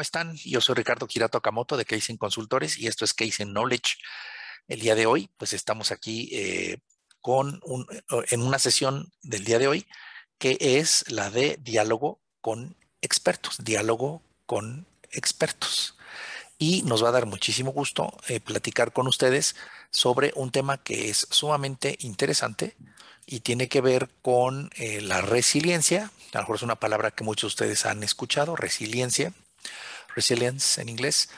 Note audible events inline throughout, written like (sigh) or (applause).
están? Yo soy Ricardo Kirato Akamoto de in Consultores y esto es in Knowledge. El día de hoy, pues estamos aquí eh, con un, eh, en una sesión del día de hoy que es la de diálogo con expertos, diálogo con expertos. Y nos va a dar muchísimo gusto eh, platicar con ustedes sobre un tema que es sumamente interesante y tiene que ver con la resiliencia. A lo mejor es una palabra que muchos de ustedes han escuchado, resiliencia resilience en inglés,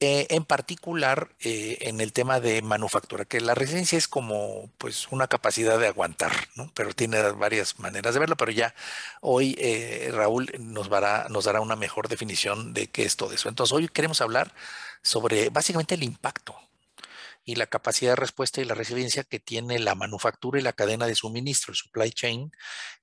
eh, en particular eh, en el tema de manufactura, que la resiliencia es como pues una capacidad de aguantar, pero tiene varias maneras de verlo, pero ya hoy eh, Raúl nos, nos dará una mejor definición de qué es todo eso. Entonces hoy queremos hablar sobre básicamente el impacto y la capacidad de respuesta y la resiliencia que tiene la manufactura y la cadena de suministro, el supply chain,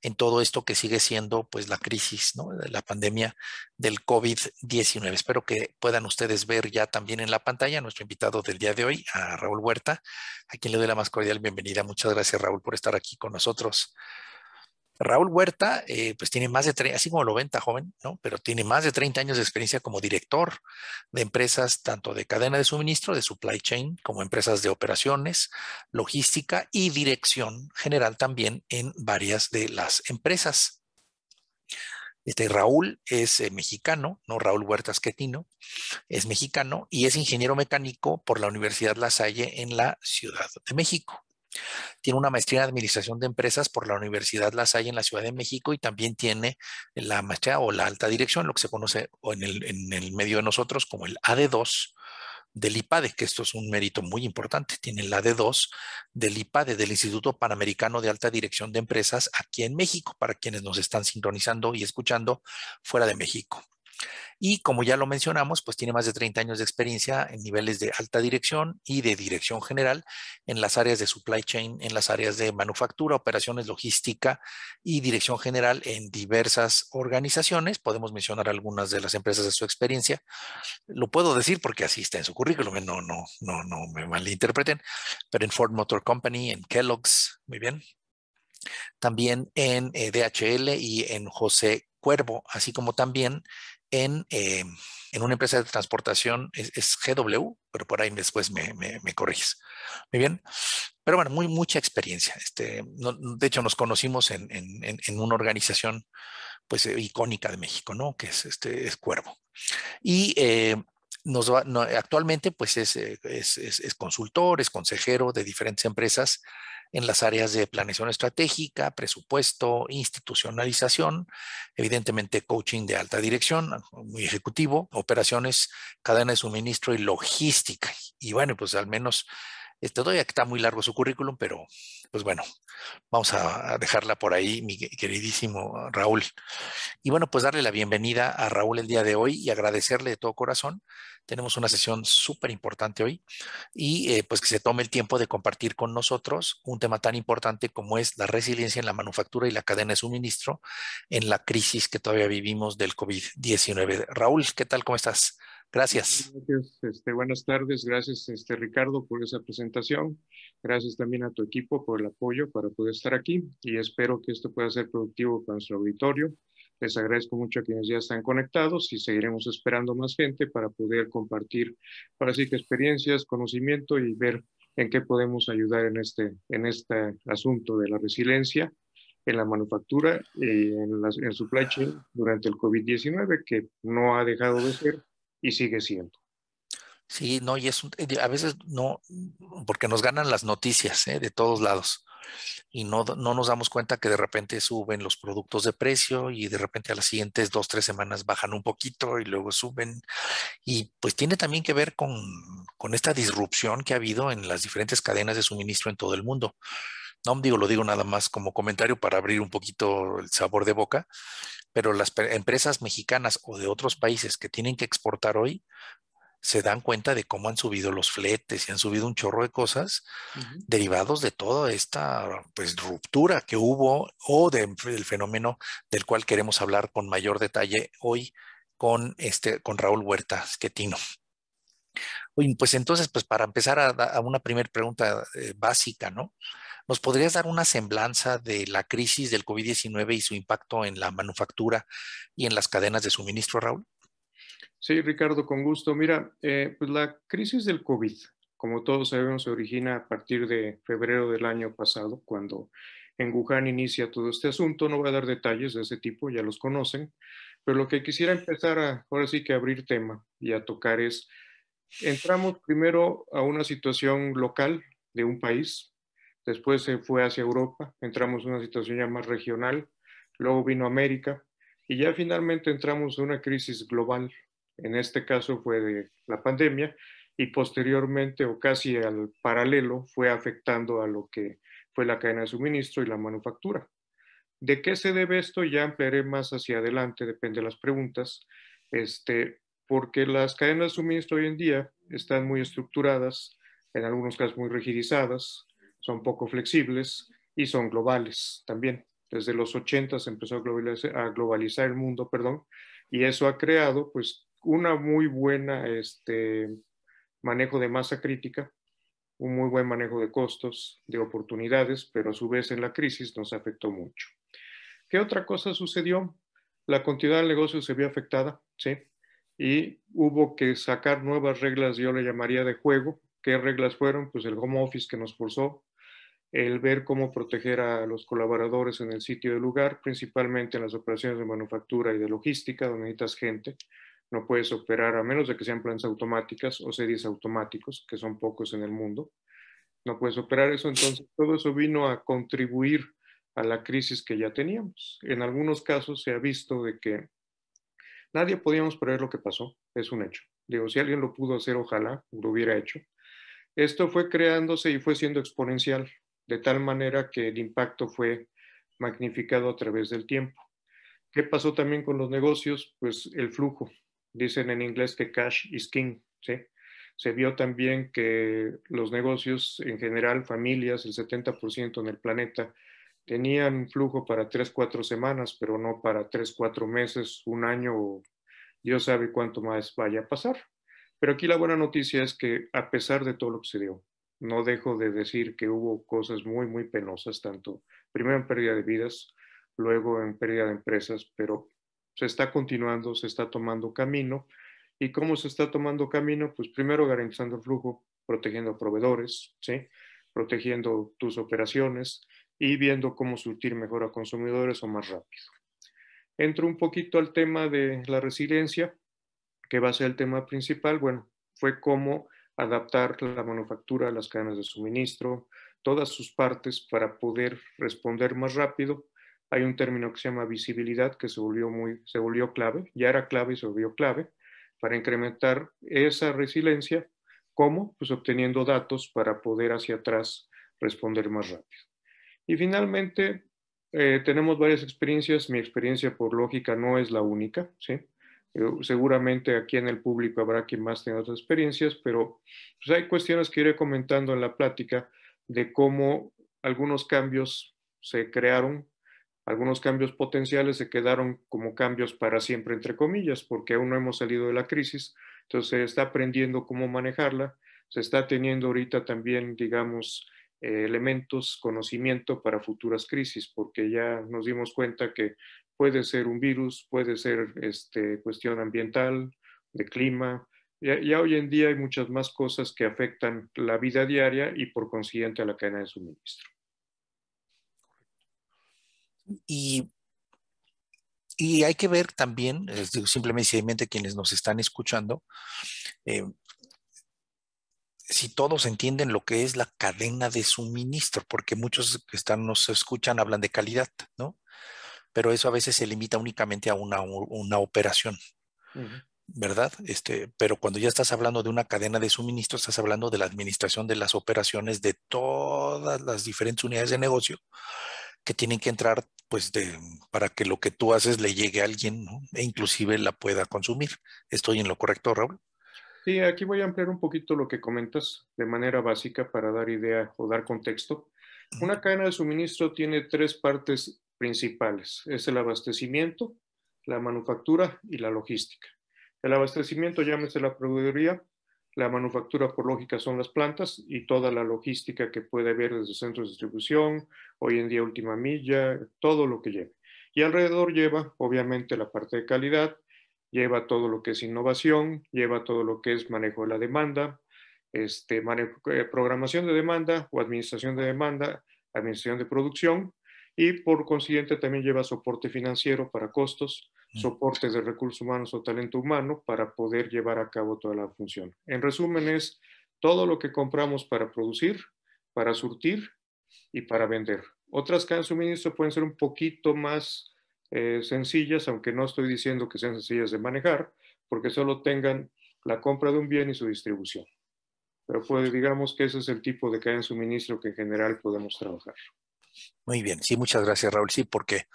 en todo esto que sigue siendo pues la crisis, ¿no? la pandemia del COVID-19. Espero que puedan ustedes ver ya también en la pantalla a nuestro invitado del día de hoy, a Raúl Huerta, a quien le doy la más cordial bienvenida. Muchas gracias Raúl por estar aquí con nosotros. Raúl Huerta, eh, pues tiene más de, así como lo joven, ¿no? Pero tiene más de 30 años de experiencia como director de empresas, tanto de cadena de suministro, de supply chain, como empresas de operaciones, logística y dirección general también en varias de las empresas. Este Raúl es eh, mexicano, no Raúl Huerta Esquetino es mexicano y es ingeniero mecánico por la Universidad La Salle en la Ciudad de México. Tiene una maestría en Administración de Empresas por la Universidad La Salle en la Ciudad de México y también tiene la maestría o la alta dirección, lo que se conoce en el, medio de nosotros como el AD2 del IPADE, que esto es un mérito muy importante. Tiene el ad 2 del IPADE, del Instituto Panamericano de Alta Dirección de Empresas, aquí en México, para quienes nos están sintonizando y escuchando fuera de México. Y como ya lo mencionamos, pues tiene más de 30 años de experiencia en niveles de alta dirección y de dirección general en las áreas de supply chain, en las áreas de manufactura, operaciones, logística y dirección general en diversas organizaciones. Podemos mencionar algunas de las empresas de su experiencia. Lo puedo decir porque así está en su currículum, ¿eh? no, no, no, no me malinterpreten, pero en Ford Motor Company, en Kellogg's, muy bien. También en eh, DHL y en José Cuervo, así como también eh, en, una empresa de transportación, es, GW, pero por ahí después me, me, corriges. Muy bien. Pero bueno, muy, mucha experiencia. Este, de hecho, nos conocimos en, una organización pues, icónica de México, ¿no? Que es, este, es Cuervo. Y eh, actualmente pues eh, es, es, consultor, es consejero de diferentes empresas en las áreas de planeación estratégica, presupuesto, institucionalización, evidentemente coaching de alta dirección, muy ejecutivo, operaciones, cadena de suministro y logística. Y bueno, pues al menos, este, eh, todavía está muy largo su currículum, pero pues bueno, vamos a dejarla por ahí, mi queridísimo Raúl. Y bueno, pues darle la bienvenida a Raúl el día de hoy y agradecerle de todo corazón. Tenemos una sesión súper importante hoy y eh, pues que se tome el tiempo de compartir con nosotros un tema tan importante como es la resiliencia en la manufactura y la cadena de suministro en la crisis que todavía vivimos del COVID-19. Raúl, ¿qué tal? ¿Cómo estás? Gracias. este, buenas tardes. Gracias, este, Ricardo, por esa presentación. Gracias también a tu equipo por el apoyo para poder estar aquí y espero que esto pueda ser productivo para nuestro auditorio. Les agradezco mucho a quienes ya están conectados y seguiremos esperando más gente para poder compartir, para experiencias, conocimiento y ver en qué podemos ayudar en este, en este asunto de la resiliencia en la manufactura, y en, su en supply chain durante el COVID-19, que no ha dejado de ser y sigue siendo. Sí, no, y es un, eh, a veces no, porque nos ganan las noticias eh, de todos lados y no, nos damos cuenta que de repente suben los productos de precio y de repente a las siguientes dos, tres semanas bajan un poquito y luego suben. Y pues tiene también que ver con, con esta disrupción que ha habido en las diferentes cadenas de suministro en todo el mundo. No digo, lo digo nada más como comentario para abrir un poquito el sabor de boca, pero las empresas mexicanas o de otros países que tienen que exportar hoy se dan cuenta de cómo han subido los fletes y han subido un chorro de cosas derivados de toda esta pues, ruptura que hubo o del pues, fenómeno del cual queremos hablar con mayor detalle hoy con, este, con Raúl Huerta Esquetino. Pues entonces, pues para empezar a, una primera pregunta eh, básica, ¿no? ¿Nos podrías dar una semblanza de la crisis del COVID-19 y su impacto en la manufactura y en las cadenas de suministro, Raúl? Sí, Ricardo, con gusto. Mira, eh, pues la crisis del COVID, como todos sabemos, se origina a partir de febrero del año pasado, cuando en Wuhan inicia todo este asunto. No voy a dar detalles de ese tipo, ya los conocen, pero lo que quisiera empezar ahora sí que abrir tema y a tocar es, entramos primero a una situación local de un país, después se fue hacia Europa, entramos en una situación ya más regional, luego vino América y ya finalmente entramos en una crisis global. En este caso fue de la pandemia y posteriormente o casi al paralelo fue afectando a lo que fue la cadena de suministro y la manufactura. ¿De qué se debe esto? Ya ampliaré más hacia adelante, depende de las preguntas, este, porque las cadenas de suministro hoy en día están muy estructuradas, en algunos casos muy rigidizadas, son poco flexibles y son globales también. Desde los 80 se empezó a globalizar, el mundo, perdón, y eso ha creado pues una muy buena este, manejo de masa crítica, un muy buen manejo de costos, de oportunidades, pero a su vez en la crisis nos afectó mucho. ¿Qué otra cosa sucedió? La cantidad de negocios se vio afectada, ¿sí? Y hubo que sacar nuevas reglas, yo le llamaría de juego. ¿Qué reglas fueron? Pues el home office que nos forzó, el ver cómo proteger a los colaboradores en el sitio de lugar, principalmente en las operaciones de manufactura y de logística, donde necesitas gente. No puedes operar a menos de que sean plantas automáticas o series automáticos, que son pocos en el mundo. No puedes operar eso, entonces todo eso vino a contribuir a la crisis que ya teníamos. En algunos casos se ha visto de que nadie podíamos prever lo que pasó, es un hecho. Digo, si alguien lo pudo hacer, ojalá lo hubiera hecho. Esto fue creándose y fue siendo exponencial de tal manera que el impacto fue magnificado a través del tiempo. ¿Qué pasó también con los negocios? Pues el flujo. Dicen en inglés que cash is king. Se vio también que los negocios en general, familias, el 70% en el planeta, tenían flujo para 3, 4 semanas, pero no para 3, 4 meses, un año Dios sabe cuánto más vaya a pasar. Pero aquí la buena noticia es que a pesar de todo lo que se dio, no dejo de decir que hubo cosas muy, muy penosas, tanto primero en pérdida de vidas, luego en pérdida de empresas, pero se está continuando, se está tomando camino. ¿Y cómo se está tomando camino? Pues primero garantizando el flujo, protegiendo a proveedores, ¿sí? protegiendo tus operaciones y viendo cómo surtir mejor a consumidores o más rápido. Entro un poquito al tema de la resiliencia, que va a ser el tema principal. Bueno, fue cómo adaptar la manufactura las cadenas de suministro, todas sus partes para poder responder más rápido. Hay un término que se llama visibilidad que se volvió, muy, se volvió clave, ya era clave y se volvió clave para incrementar esa resiliencia. ¿Cómo? Pues obteniendo datos para poder hacia atrás responder más rápido. Y finalmente, eh, tenemos varias experiencias. Mi experiencia por lógica no es la única, ¿sí? Eh, seguramente aquí en el público habrá quien más tenga otras experiencias, pero pues, hay cuestiones que iré comentando en la plática de cómo algunos cambios se crearon, algunos cambios potenciales se quedaron como cambios para siempre, entre comillas, porque aún no hemos salido de la crisis, entonces se está aprendiendo cómo manejarla, se está teniendo ahorita también, digamos, eh, elementos, conocimiento para futuras crisis, porque ya nos dimos cuenta que puede ser un virus, puede ser este, cuestión ambiental, de clima. Ya, hoy en día hay muchas más cosas que afectan la vida diaria y por consiguiente a la cadena de suministro. Y, hay que ver también, simplemente quienes nos están escuchando, eh, si todos entienden lo que es la cadena de suministro, porque muchos que están, nos escuchan hablan de calidad, ¿no? pero eso a veces se limita únicamente a una, una operación. ¿verdad? Este, pero cuando ya estás hablando de una cadena de suministro, estás hablando de la administración de las operaciones de todas las diferentes unidades de negocio que tienen que entrar, pues, de, para que lo que tú haces le llegue a alguien e inclusive la pueda consumir. ¿Estoy en lo correcto, Raúl? Sí, aquí voy a ampliar un poquito lo que comentas de manera básica para dar idea o dar contexto. Una cadena de suministro tiene tres partes principales. Es el abastecimiento, la manufactura y la logística. El abastecimiento, llámese la proveeduría, la manufactura por lógica son las plantas y toda la logística que puede haber desde centros de distribución, hoy en día última milla, todo lo que lleve. Y alrededor lleva, obviamente, la parte de calidad, lleva todo lo que es innovación, lleva todo lo que es manejo de la demanda, este, eh, programación de demanda o administración de demanda, administración de producción, y por consiguiente también lleva soporte financiero para costos, mm. soporte de recursos humanos o talento humano para poder llevar a cabo toda la función. En resumen es todo lo que compramos para producir, para surtir y para vender. Otras cadenas de suministro pueden ser un poquito más eh, sencillas, aunque no estoy diciendo que sean sencillas de manejar, porque solo tengan la compra de un bien y su distribución. Pero pues digamos que ese es el tipo de cadena de suministro que en general podemos trabajar. Muy bien, sí, muchas gracias Raúl, sí, porque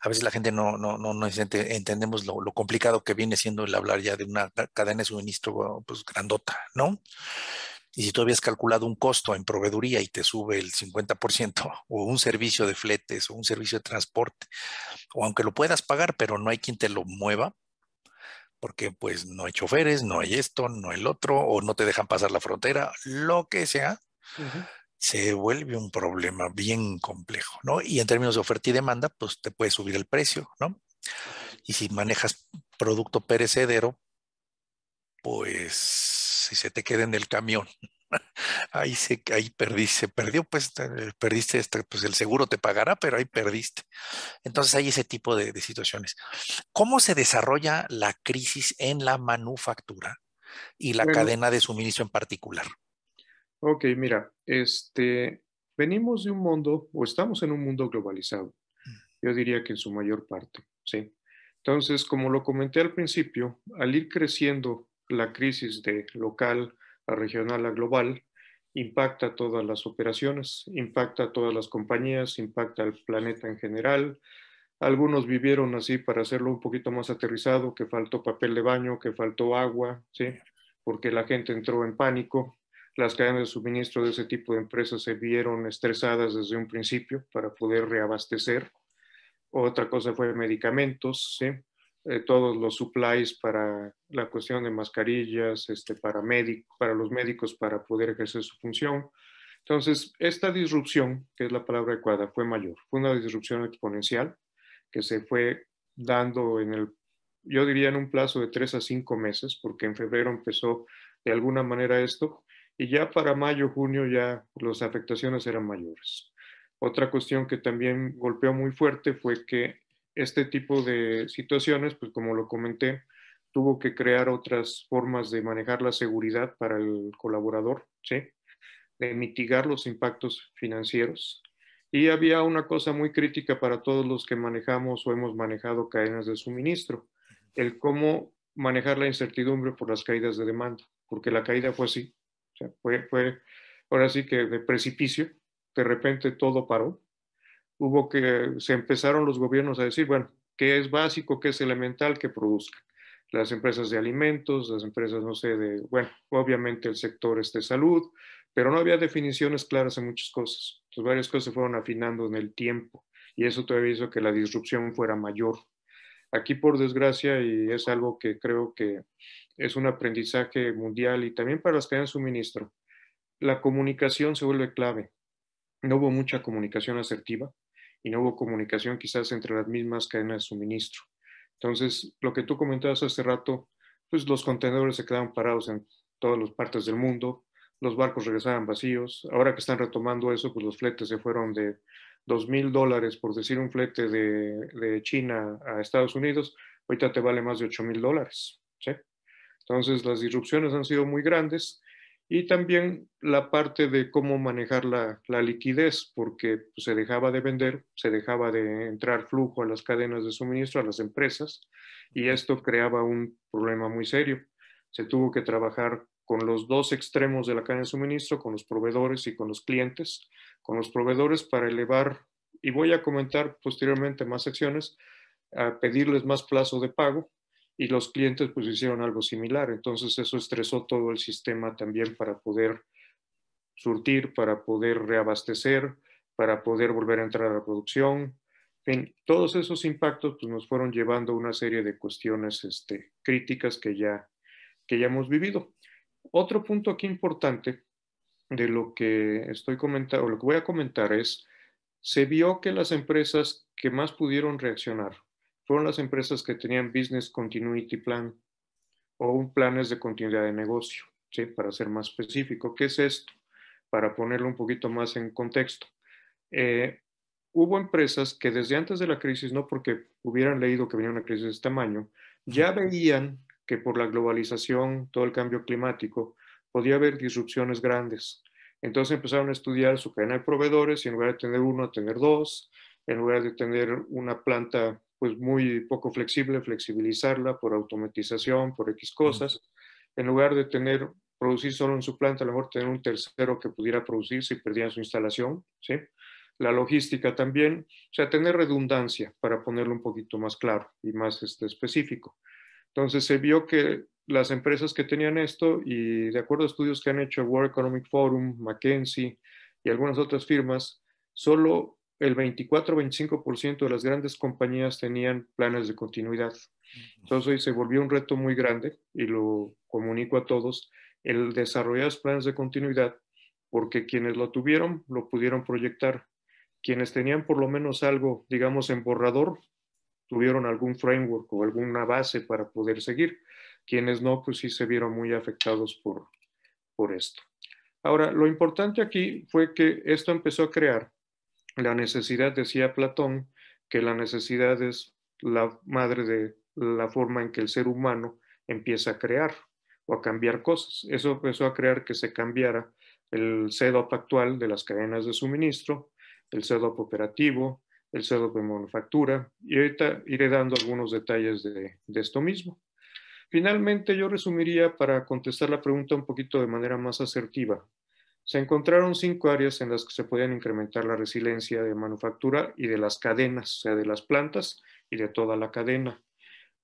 a veces la gente no, no, no, no entendemos lo, complicado que viene siendo el hablar ya de una cadena de suministro pues, grandota, ¿no? Y si tú habías calculado un costo en proveeduría y te sube el 50%, (laughs) o un servicio de fletes, o un servicio de transporte, o aunque lo puedas pagar, pero no hay quien te lo mueva, porque pues no hay choferes, no hay esto, no el otro, o no te dejan pasar la frontera, lo que sea, se vuelve un problema bien complejo, ¿no? Y en términos de oferta y demanda, pues te puede subir el precio, ¿no? Y si manejas producto perecedero, pues si se te queda en el camión, (laughs) ahí se ahí perdí, se perdió, pues eh, perdiste, este, pues el seguro te pagará, pero ahí perdiste. Entonces hay ese tipo de, situaciones. ¿Cómo se desarrolla la crisis en la manufactura y la cadena de suministro en particular? Ok, mira, este, venimos de un mundo o estamos en un mundo globalizado. Mm. Yo diría que en su mayor parte, ¿sí? Entonces, como lo comenté al principio, al ir creciendo la crisis de local a regional a global, impacta todas las operaciones, impacta a todas las compañías, impacta al planeta en general. Algunos vivieron así para hacerlo un poquito más aterrizado, que faltó papel de baño, que faltó agua, ¿sí? porque la gente entró en pánico, las cadenas de suministro de ese tipo de empresas se vieron estresadas desde un principio para poder reabastecer. Otra cosa fue medicamentos, ¿sí? Eh, todos los supplies para la cuestión de mascarillas, este, para, médico, para los médicos para poder ejercer su función. Entonces, esta disrupción, que es la palabra adecuada, fue mayor. Fue una disrupción exponencial que se fue dando en el, yo diría en un plazo de tres a cinco meses, porque en febrero empezó de alguna manera esto, y ya para mayo, junio ya las afectaciones eran mayores. Otra cuestión que también golpeó muy fuerte fue que este tipo de situaciones, pues como lo comenté, tuvo que crear otras formas de manejar la seguridad para el colaborador, ¿sí? de mitigar los impactos financieros. Y había una cosa muy crítica para todos los que manejamos o hemos manejado cadenas de suministro, el cómo manejar la incertidumbre por las caídas de demanda, porque la caída fue así, o sea, fue, ahora sí que de precipicio, de repente todo paró. Hubo que, se empezaron los gobiernos a decir, bueno, ¿qué es básico, qué es elemental que produzca. Las empresas de alimentos, las empresas, no sé, de, bueno, obviamente el sector es de salud, pero no había definiciones claras en muchas cosas. Entonces, varias cosas se fueron afinando en el tiempo y eso todavía hizo que la disrupción fuera mayor. Aquí, por desgracia, y es algo que creo que es un aprendizaje mundial y también para las cadenas de suministro. La comunicación se vuelve clave. No hubo mucha comunicación asertiva y no hubo comunicación quizás entre las mismas cadenas de suministro. Entonces, lo que tú comentabas hace rato, pues los contenedores se quedaron parados en todas las partes del mundo, los barcos regresaban vacíos. Ahora que están retomando eso, pues los fletes se fueron de dos mil dólares, por decir un flete de, China a Estados Unidos, ahorita te vale más de 8 mil dólares. ¿sí? Entonces, las disrupciones han sido muy grandes y también la parte de cómo manejar la, liquidez, porque pues, se dejaba de vender, se dejaba de entrar flujo a las cadenas de suministro, a las empresas, y esto creaba un problema muy serio. Se tuvo que trabajar con los dos extremos de la cadena de suministro, con los proveedores y con los clientes, con los proveedores para elevar, y voy a comentar posteriormente más secciones, a pedirles más plazo de pago y los clientes pues hicieron algo similar. Entonces eso estresó todo el sistema también para poder surtir, para poder reabastecer, para poder volver a entrar a la producción. En fin, todos esos impactos pues, nos fueron llevando a una serie de cuestiones este, críticas que ya, que ya hemos vivido. Otro punto aquí importante de lo que estoy comentando, lo que voy a comentar es, se vio que las empresas que más pudieron reaccionar fueron las empresas que tenían Business Continuity Plan o planes de continuidad de negocio, para ser más específico. ¿Qué es esto? Para ponerlo un poquito más en contexto. Eh, hubo empresas que desde antes de la crisis, no porque hubieran leído que venía una crisis de este tamaño, ya veían que por la globalización, todo el cambio climático, podía haber disrupciones grandes. Entonces empezaron a estudiar su cadena de proveedores y en lugar de tener uno, a tener dos, en lugar de tener una planta pues muy poco flexible, flexibilizarla por automatización, por X cosas, en lugar de tener, producir solo en su planta, a lo mejor tener un tercero que pudiera producir si perdían su instalación, ¿sí? La logística también, o sea, tener redundancia para ponerlo un poquito más claro y más este, específico. Entonces se vio que las empresas que tenían esto y de acuerdo a estudios que han hecho World Economic Forum, McKinsey y algunas otras firmas, solo el 24-25% de las grandes compañías tenían planes de continuidad. Entonces se volvió un reto muy grande y lo comunico a todos, el desarrollar los planes de continuidad, porque quienes lo tuvieron lo pudieron proyectar. Quienes tenían por lo menos algo, digamos, en borrador, tuvieron algún framework o alguna base para poder seguir. Quienes no, pues sí se vieron muy afectados por, por esto. Ahora, lo importante aquí fue que esto empezó a crear la necesidad, decía Platón, que la necesidad es la madre de la forma en que el ser humano empieza a crear o a cambiar cosas. Eso empezó a crear que se cambiara el CEDOP actual de las cadenas de suministro, el CEDOP operativo, el CEDOP de manufactura, y ahorita iré dando algunos detalles de, de esto mismo. Finalmente, yo resumiría para contestar la pregunta un poquito de manera más asertiva se encontraron cinco áreas en las que se podían incrementar la resiliencia de manufactura y de las cadenas, o sea, de las plantas y de toda la cadena.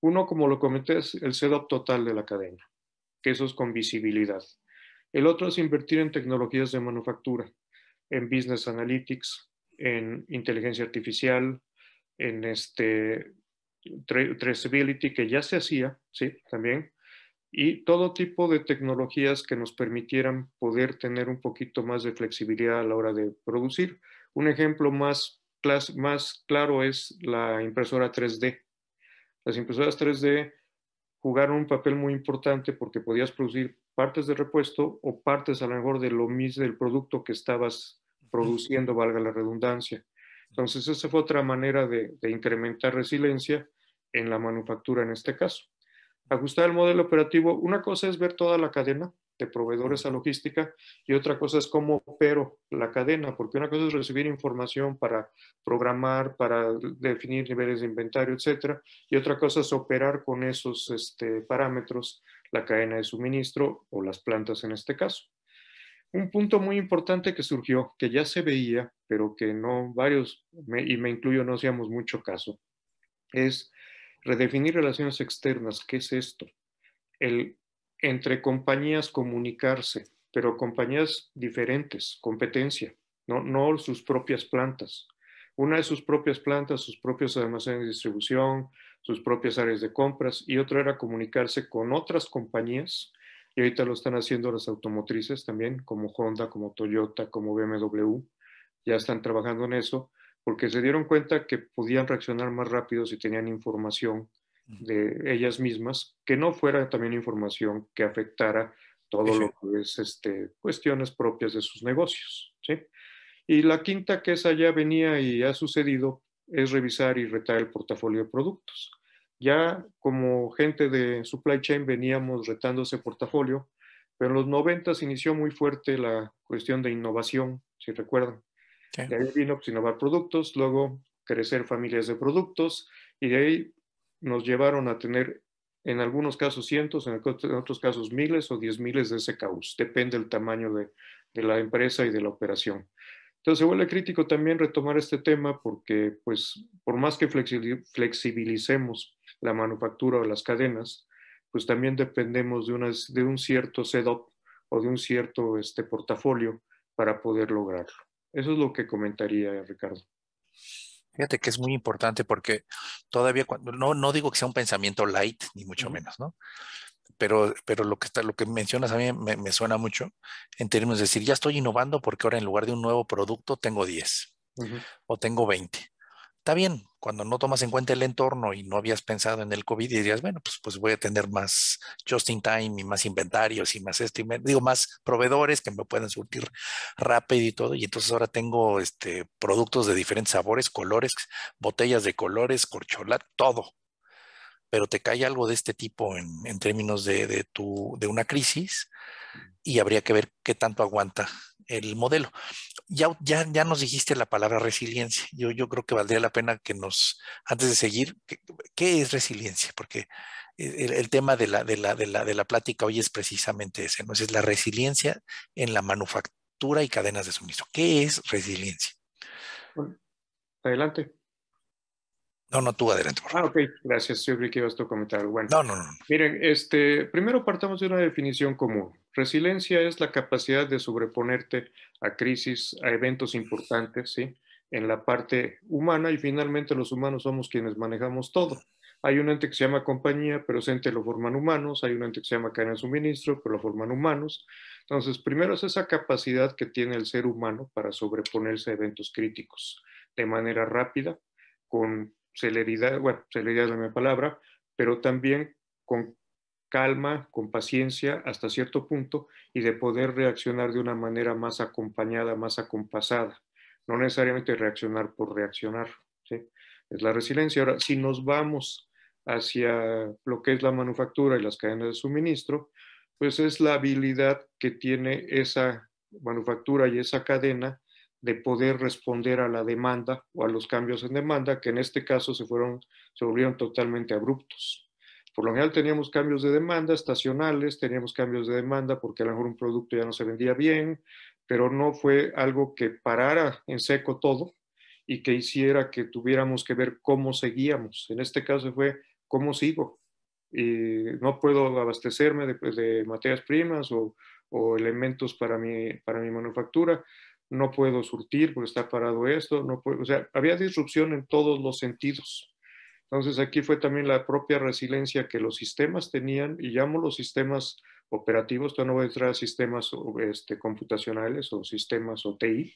Uno, como lo comenté, es el setup total de la cadena, que eso es con visibilidad. El otro es invertir en tecnologías de manufactura, en business analytics, en inteligencia artificial, en este traceability que ya se hacía, sí, también, y todo tipo de tecnologías que nos permitieran poder tener un poquito más de flexibilidad a la hora de producir. Un ejemplo más, más claro es la impresora 3D. Las impresoras 3D jugaron un papel muy importante porque podías producir partes de repuesto o partes a lo mejor de lo mismo del producto que estabas produciendo, valga la redundancia. Entonces, esa fue otra manera de incrementar resiliencia en la manufactura en este caso ajustar el modelo operativo. Una cosa es ver toda la cadena de proveedores a logística y otra cosa es cómo opero la cadena, porque una cosa es recibir información para programar, para definir niveles de inventario, etcétera, y otra cosa es operar con esos este, parámetros la cadena de suministro o las plantas en este caso. Un punto muy importante que surgió, que ya se veía, pero que no varios, y me incluyo, no hacíamos mucho caso, es Redefinir relaciones externas, ¿qué es esto? El entre compañías comunicarse, pero compañías diferentes, competencia, no, sus propias plantas. Una de sus propias plantas, sus propios almacenes de distribución, sus propias áreas de compras, y otra era comunicarse con otras compañías, y ahorita lo están haciendo las automotrices también, como Honda, como Toyota, como BMW, ya están trabajando en eso, porque se dieron cuenta que podían reaccionar más rápido si tenían información de ellas mismas, que no fuera también información que afectara todo lo que es este, cuestiones propias de sus negocios. Y la quinta, que esa ya venía y ha sucedido, es revisar y retar el portafolio de productos. Ya como gente de supply chain veníamos retando ese portafolio, pero en los 90 inició muy fuerte la cuestión de innovación, si recuerdan. De ahí vino pues, innovar productos, luego crecer familias de productos y de ahí nos llevaron a tener en algunos casos cientos, en otros casos miles o diez miles de SKUs, depende del tamaño de, la empresa y de la operación. Entonces se vuelve crítico también retomar este tema porque, pues, por más que flexibilicemos la manufactura o las cadenas, pues también dependemos de, un cierto setup o de un cierto este, portafolio para poder lograrlo. Eso es lo que comentaría Ricardo. Fíjate que es muy importante porque todavía cuando, no, no digo que sea un pensamiento light, ni mucho menos, ¿no? Pero, pero lo, que está, lo que mencionas a mí me, suena mucho en términos de decir, ya estoy innovando porque ahora en lugar de un nuevo producto tengo 10 o tengo 20 Está bien, cuando no tomas en cuenta el entorno y no habías pensado en el COVID, dirías, bueno, pues, pues voy a tener más just in time y más inventarios y más esto, y digo, más proveedores que me pueden surtir rápido y todo. Y entonces ahora tengo este, productos de diferentes sabores, colores, botellas de colores, corchola, todo. Pero te cae algo de este tipo en, en términos de, de, tu, de una crisis y habría que ver qué tanto aguanta el modelo ya, nos dijiste la palabra resiliencia. Yo, yo creo que valdría la pena que nos, antes de seguir, ¿qué, es resiliencia? Porque eh, el, tema de la, de, la, plática hoy es precisamente ese, ¿no? Es la resiliencia en la manufactura y cadenas de suministro. ¿Qué es resiliencia? adelante. No, no, tú adelante, por ah, favor. Ah, ok, gracias. Yo que ibas a comentar Bueno, no, no, no. Miren, este, primero partamos de una definición común. Resiliencia es la capacidad de sobreponerte a crisis, a eventos importantes, ¿sí? En la parte humana y finalmente los humanos somos quienes manejamos todo. Hay un ente que se llama compañía, pero ese ente lo forman humanos. Hay un ente que se llama cadena de suministro, pero lo forman humanos. Entonces, primero es esa capacidad que tiene el ser humano para sobreponerse a eventos críticos de manera rápida, con celeridad, bueno, celeridad es la misma palabra, pero también con calma, con paciencia hasta cierto punto y de poder reaccionar de una manera más acompañada, más acompasada. No necesariamente reaccionar por reaccionar. Es la resiliencia. Ahora, si nos vamos hacia lo que es la manufactura y las cadenas de suministro, pues es la habilidad que tiene esa manufactura y esa cadena de poder responder a la demanda o a los cambios en demanda, que en este caso se, fueron, se volvieron totalmente abruptos. Por lo general teníamos cambios de demanda estacionales, teníamos cambios de demanda porque a lo mejor un producto ya no se vendía bien, pero no fue algo que parara en seco todo y que hiciera que tuviéramos que ver cómo seguíamos. En este caso fue cómo sigo. Y no puedo abastecerme de, de materias primas o, o elementos para mi, para mi manufactura no puedo surtir porque está parado esto, no puedo, o sea, había disrupción en todos los sentidos. Entonces aquí fue también la propia resiliencia que los sistemas tenían, y llamo los sistemas operativos, esto no voy a entrar a sistemas este, computacionales o sistemas OTI,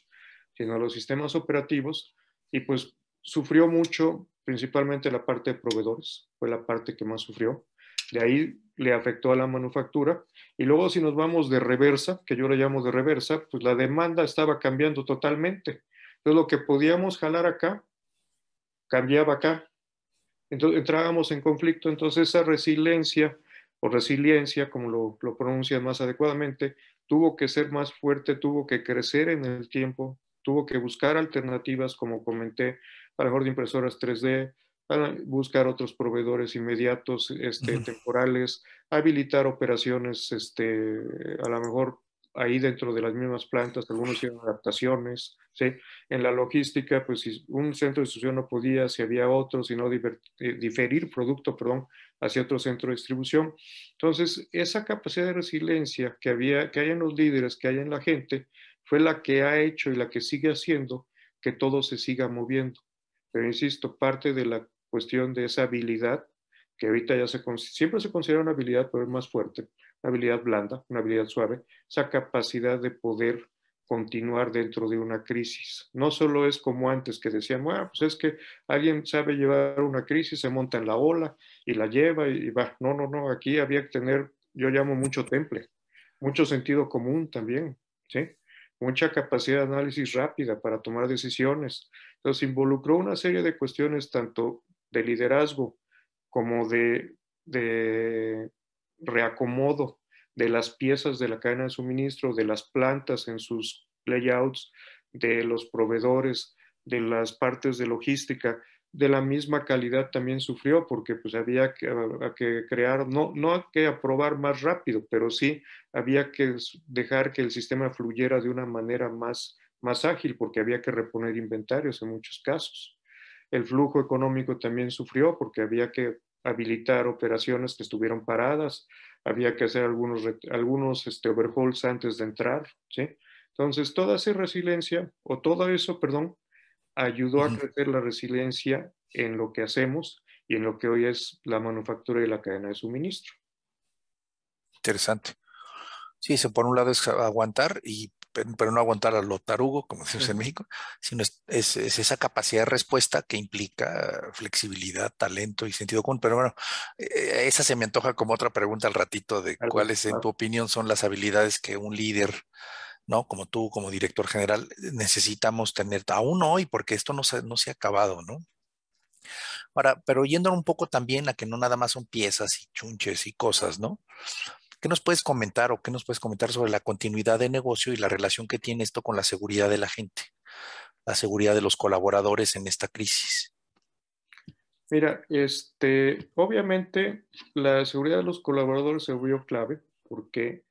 sino los sistemas operativos, y pues sufrió mucho, principalmente la parte de proveedores, fue la parte que más sufrió, de ahí le afectó a la manufactura. Y luego si nos vamos de reversa, que yo lo llamo de reversa, pues la demanda estaba cambiando totalmente. Entonces lo que podíamos jalar acá, cambiaba acá. Entonces entrábamos en conflicto, entonces esa resiliencia o resiliencia, como lo, lo pronuncian más adecuadamente, tuvo que ser más fuerte, tuvo que crecer en el tiempo, tuvo que buscar alternativas, como comenté, a lo mejor de impresoras 3D, buscar otros proveedores inmediatos, este, temporales, habilitar operaciones, este, a lo mejor ahí dentro de las mismas plantas, algunos hicieron adaptaciones, ¿sí? En la logística, pues si un centro de distribución no podía, si había otro, si no eh, diferir producto, perdón, hacia otro centro de distribución. Entonces, esa capacidad de resiliencia que había, que hay en los líderes, que hay en la gente, fue la que ha hecho y la que sigue haciendo que todo se siga moviendo. Pero insisto, parte de la cuestión de esa habilidad que ahorita ya se, siempre se considera una habilidad, pero es más fuerte, una habilidad blanda, una habilidad suave, esa capacidad de poder continuar dentro de una crisis. No solo es como antes que decían, bueno, pues es que alguien sabe llevar una crisis, se monta en la ola y la lleva y va. No, no, no, aquí había que tener, yo llamo mucho temple, mucho sentido común también, ¿sí? Mucha capacidad de análisis rápida para tomar decisiones. Entonces involucró una serie de cuestiones tanto de liderazgo, como de, reacomodo de las piezas de la cadena de suministro, de las plantas en sus layouts, de los proveedores, de las partes de logística, de la misma calidad también sufrió porque pues había que, que crear, no, no hay que aprobar más rápido, pero sí había que dejar que el sistema fluyera de una manera más, más ágil porque había que reponer inventarios en muchos casos. El flujo económico también sufrió porque había que habilitar operaciones que estuvieron paradas, había que hacer algunos, algunos este, overhauls antes de entrar, ¿sí? Entonces, toda esa resiliencia, o todo eso, perdón, ayudó a crecer la resiliencia en lo que hacemos y en lo que hoy es la manufactura y la cadena de suministro. Interesante. Sí, se por un lado es aguantar y pero no aguantar a lo tarugo, como decimos en México, sino es, esa capacidad de respuesta que implica flexibilidad, talento y sentido común. Pero bueno, eh, esa se me antoja como otra pregunta al ratito de cuáles, en tu opinión, son las habilidades que un líder, ¿no? Como tú, como director general, necesitamos tener, aún hoy, porque esto no se, no se ha acabado, ¿no? Ahora, pero yendo un poco también a que no nada más son piezas y chunches y cosas, ¿no? ¿Qué nos puedes comentar o qué nos puedes comentar sobre la continuidad de negocio y la relación que tiene esto con la seguridad de la gente, la seguridad de los colaboradores en esta crisis? Mira, este, obviamente la seguridad de los colaboradores se vio clave porque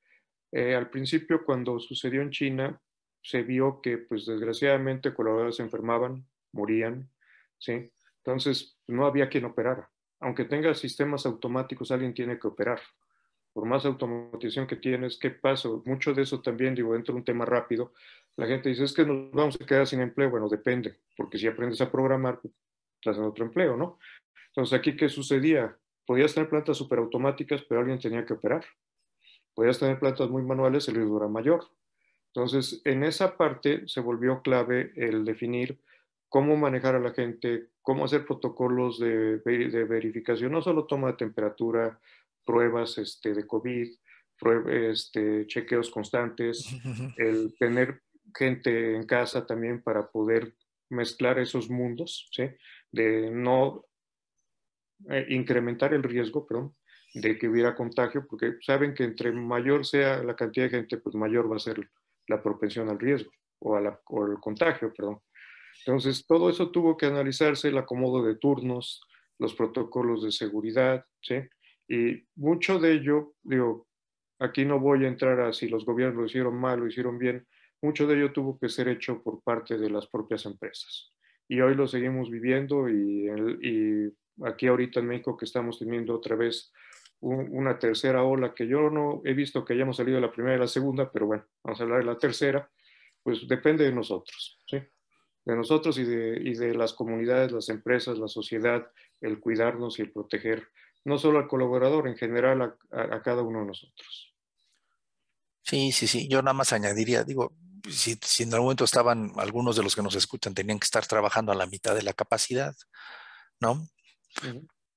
eh, al principio cuando sucedió en China se vio que pues desgraciadamente colaboradores se enfermaban, morían, ¿sí? Entonces no había quien operara. Aunque tenga sistemas automáticos, alguien tiene que operar, por más automatización que tienes, ¿qué pasa? Mucho de eso también, digo, dentro de un tema rápido, la gente dice, es que nos vamos a quedar sin empleo. Bueno, depende, porque si aprendes a programar, pues, estás en otro empleo, ¿no? Entonces, aquí, ¿qué sucedía? Podías tener plantas superautomáticas, pero alguien tenía que operar. Podías tener plantas muy manuales, el riesgo era mayor. Entonces, en esa parte se volvió clave el definir cómo manejar a la gente, cómo hacer protocolos de, de verificación, no solo toma de temperatura, pruebas este, de COVID, este, chequeos constantes, (laughs) el tener gente en casa también para poder mezclar esos mundos, ¿sí? de no eh, incrementar el riesgo, perdón, de que hubiera contagio, porque saben que entre mayor sea la cantidad de gente, pues mayor va a ser la propensión al riesgo o, o al contagio, perdón. Entonces, todo eso tuvo que analizarse, el acomodo de turnos, los protocolos de seguridad, ¿sí? Y mucho de ello, digo, aquí no voy a entrar a si los gobiernos lo hicieron mal o hicieron bien, mucho de ello tuvo que ser hecho por parte de las propias empresas. Y hoy lo seguimos viviendo y, aquí ahorita en México que estamos teniendo otra vez una tercera ola que yo no he visto que hayamos salido de la primera y la segunda, pero bueno, vamos a hablar de la tercera, pues depende de nosotros, ¿sí? De nosotros y de, y de las comunidades, las empresas, la sociedad, el cuidarnos y el proteger no solo al colaborador, en general a, cada uno de nosotros. Sí, sí, sí. Yo nada más añadiría, digo, si, en algún momento estaban algunos de los que nos escuchan tenían que estar trabajando a la mitad de la capacidad, ¿no?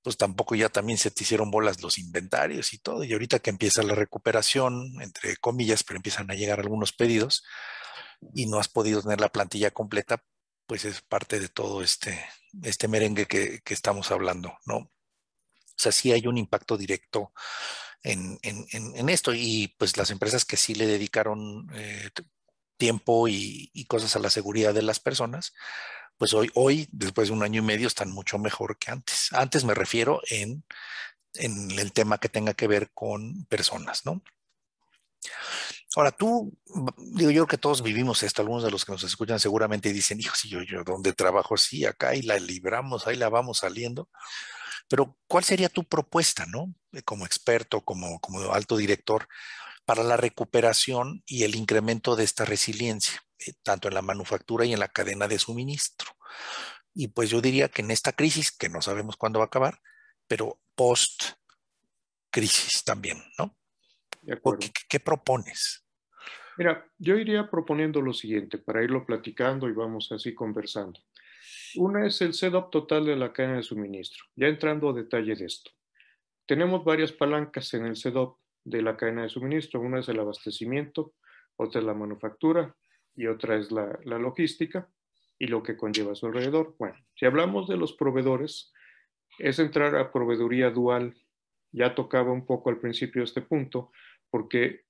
Pues tampoco ya también se te hicieron bolas los inventarios y todo. Y ahorita que empieza la recuperación, entre comillas, pero empiezan a llegar algunos pedidos y no has podido tener la plantilla completa, pues es parte de todo este, este merengue que estamos hablando, ¿no? O sea, sí hay un impacto directo en, esto y pues las empresas que sí le dedicaron eh, tiempo y, cosas a la seguridad de las personas, pues hoy, hoy, después de un año y medio, están mucho mejor que antes. Antes me refiero en, el tema que tenga que ver con personas, ¿no? Ahora tú, digo yo que todos vivimos esto, algunos de los que nos escuchan seguramente dicen, hijo, sí, yo, yo, donde trabajo, sí, acá y la libramos, ahí la vamos saliendo. Pero, ¿cuál sería tu propuesta, ¿no? Eh, como experto, como, como alto director, para la recuperación y el incremento de esta resiliencia, eh, tanto en la manufactura y en la cadena de suministro. Y pues yo diría que en esta crisis, que no sabemos cuándo va a acabar, pero post crisis también, ¿no? ¿Qué propones? Mira, yo iría proponiendo lo siguiente para irlo platicando y vamos así conversando. Una es el setup total de la cadena de suministro. Ya entrando a detalle de esto. Tenemos varias palancas en el setup de la cadena de suministro. Una es el abastecimiento, otra es la manufactura y otra es la, la logística y lo que conlleva a su alrededor. Bueno, si hablamos de los proveedores, es entrar a proveeduría dual. Ya tocaba un poco al principio este punto, porque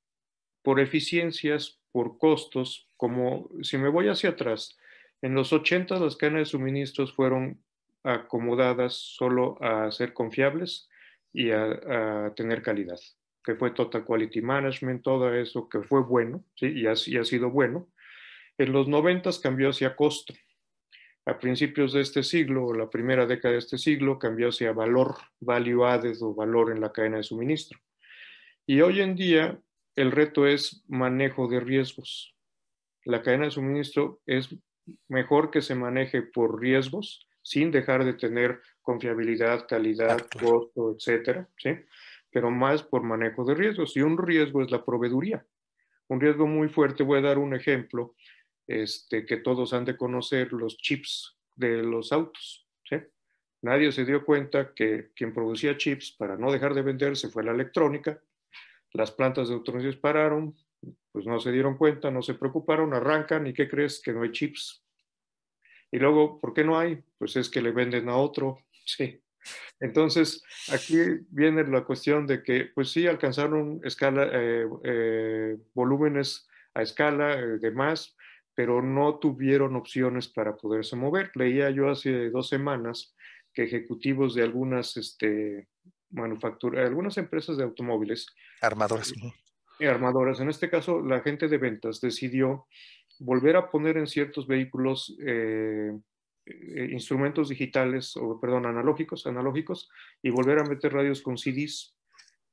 por eficiencias, por costos, como si me voy hacia atrás, en los 80 las cadenas de suministros fueron acomodadas solo a ser confiables y a, tener calidad, que fue Total Quality Management, todo eso que fue bueno ¿sí? y, ha, ha sido bueno. En los 90 cambió hacia costo. A principios de este siglo, o la primera década de este siglo, cambió hacia valor, value added o valor en la cadena de suministro. Y hoy en día el reto es manejo de riesgos. La cadena de suministro es mejor que se maneje por riesgos, sin dejar de tener confiabilidad, calidad, costo, etcétera, Pero más por manejo de riesgos. Y un riesgo es la proveeduría. Un riesgo muy fuerte, voy a dar un ejemplo este, que todos han de conocer, los chips de los autos. Nadie se dio cuenta que quien producía chips para no dejar de vender se fue la electrónica. Las plantas de automóviles pararon, pues no se dieron cuenta, no se preocuparon, arrancan y ¿qué crees? Que no hay chips. Y luego, ¿por qué no hay? Pues es que le venden a otro, (laughs) sí. Entonces, aquí viene la cuestión de que, pues sí, alcanzaron escala, eh, eh, volúmenes a escala eh, de más, pero no tuvieron opciones para poderse mover. Leía yo hace dos semanas que ejecutivos de algunas este, algunas empresas de automóviles. Armadores. Eh, armadoras, en este caso la gente de ventas decidió volver a poner en ciertos vehículos eh, eh, instrumentos digitales, o perdón, analógicos, analógicos, y volver a meter radios con CDs,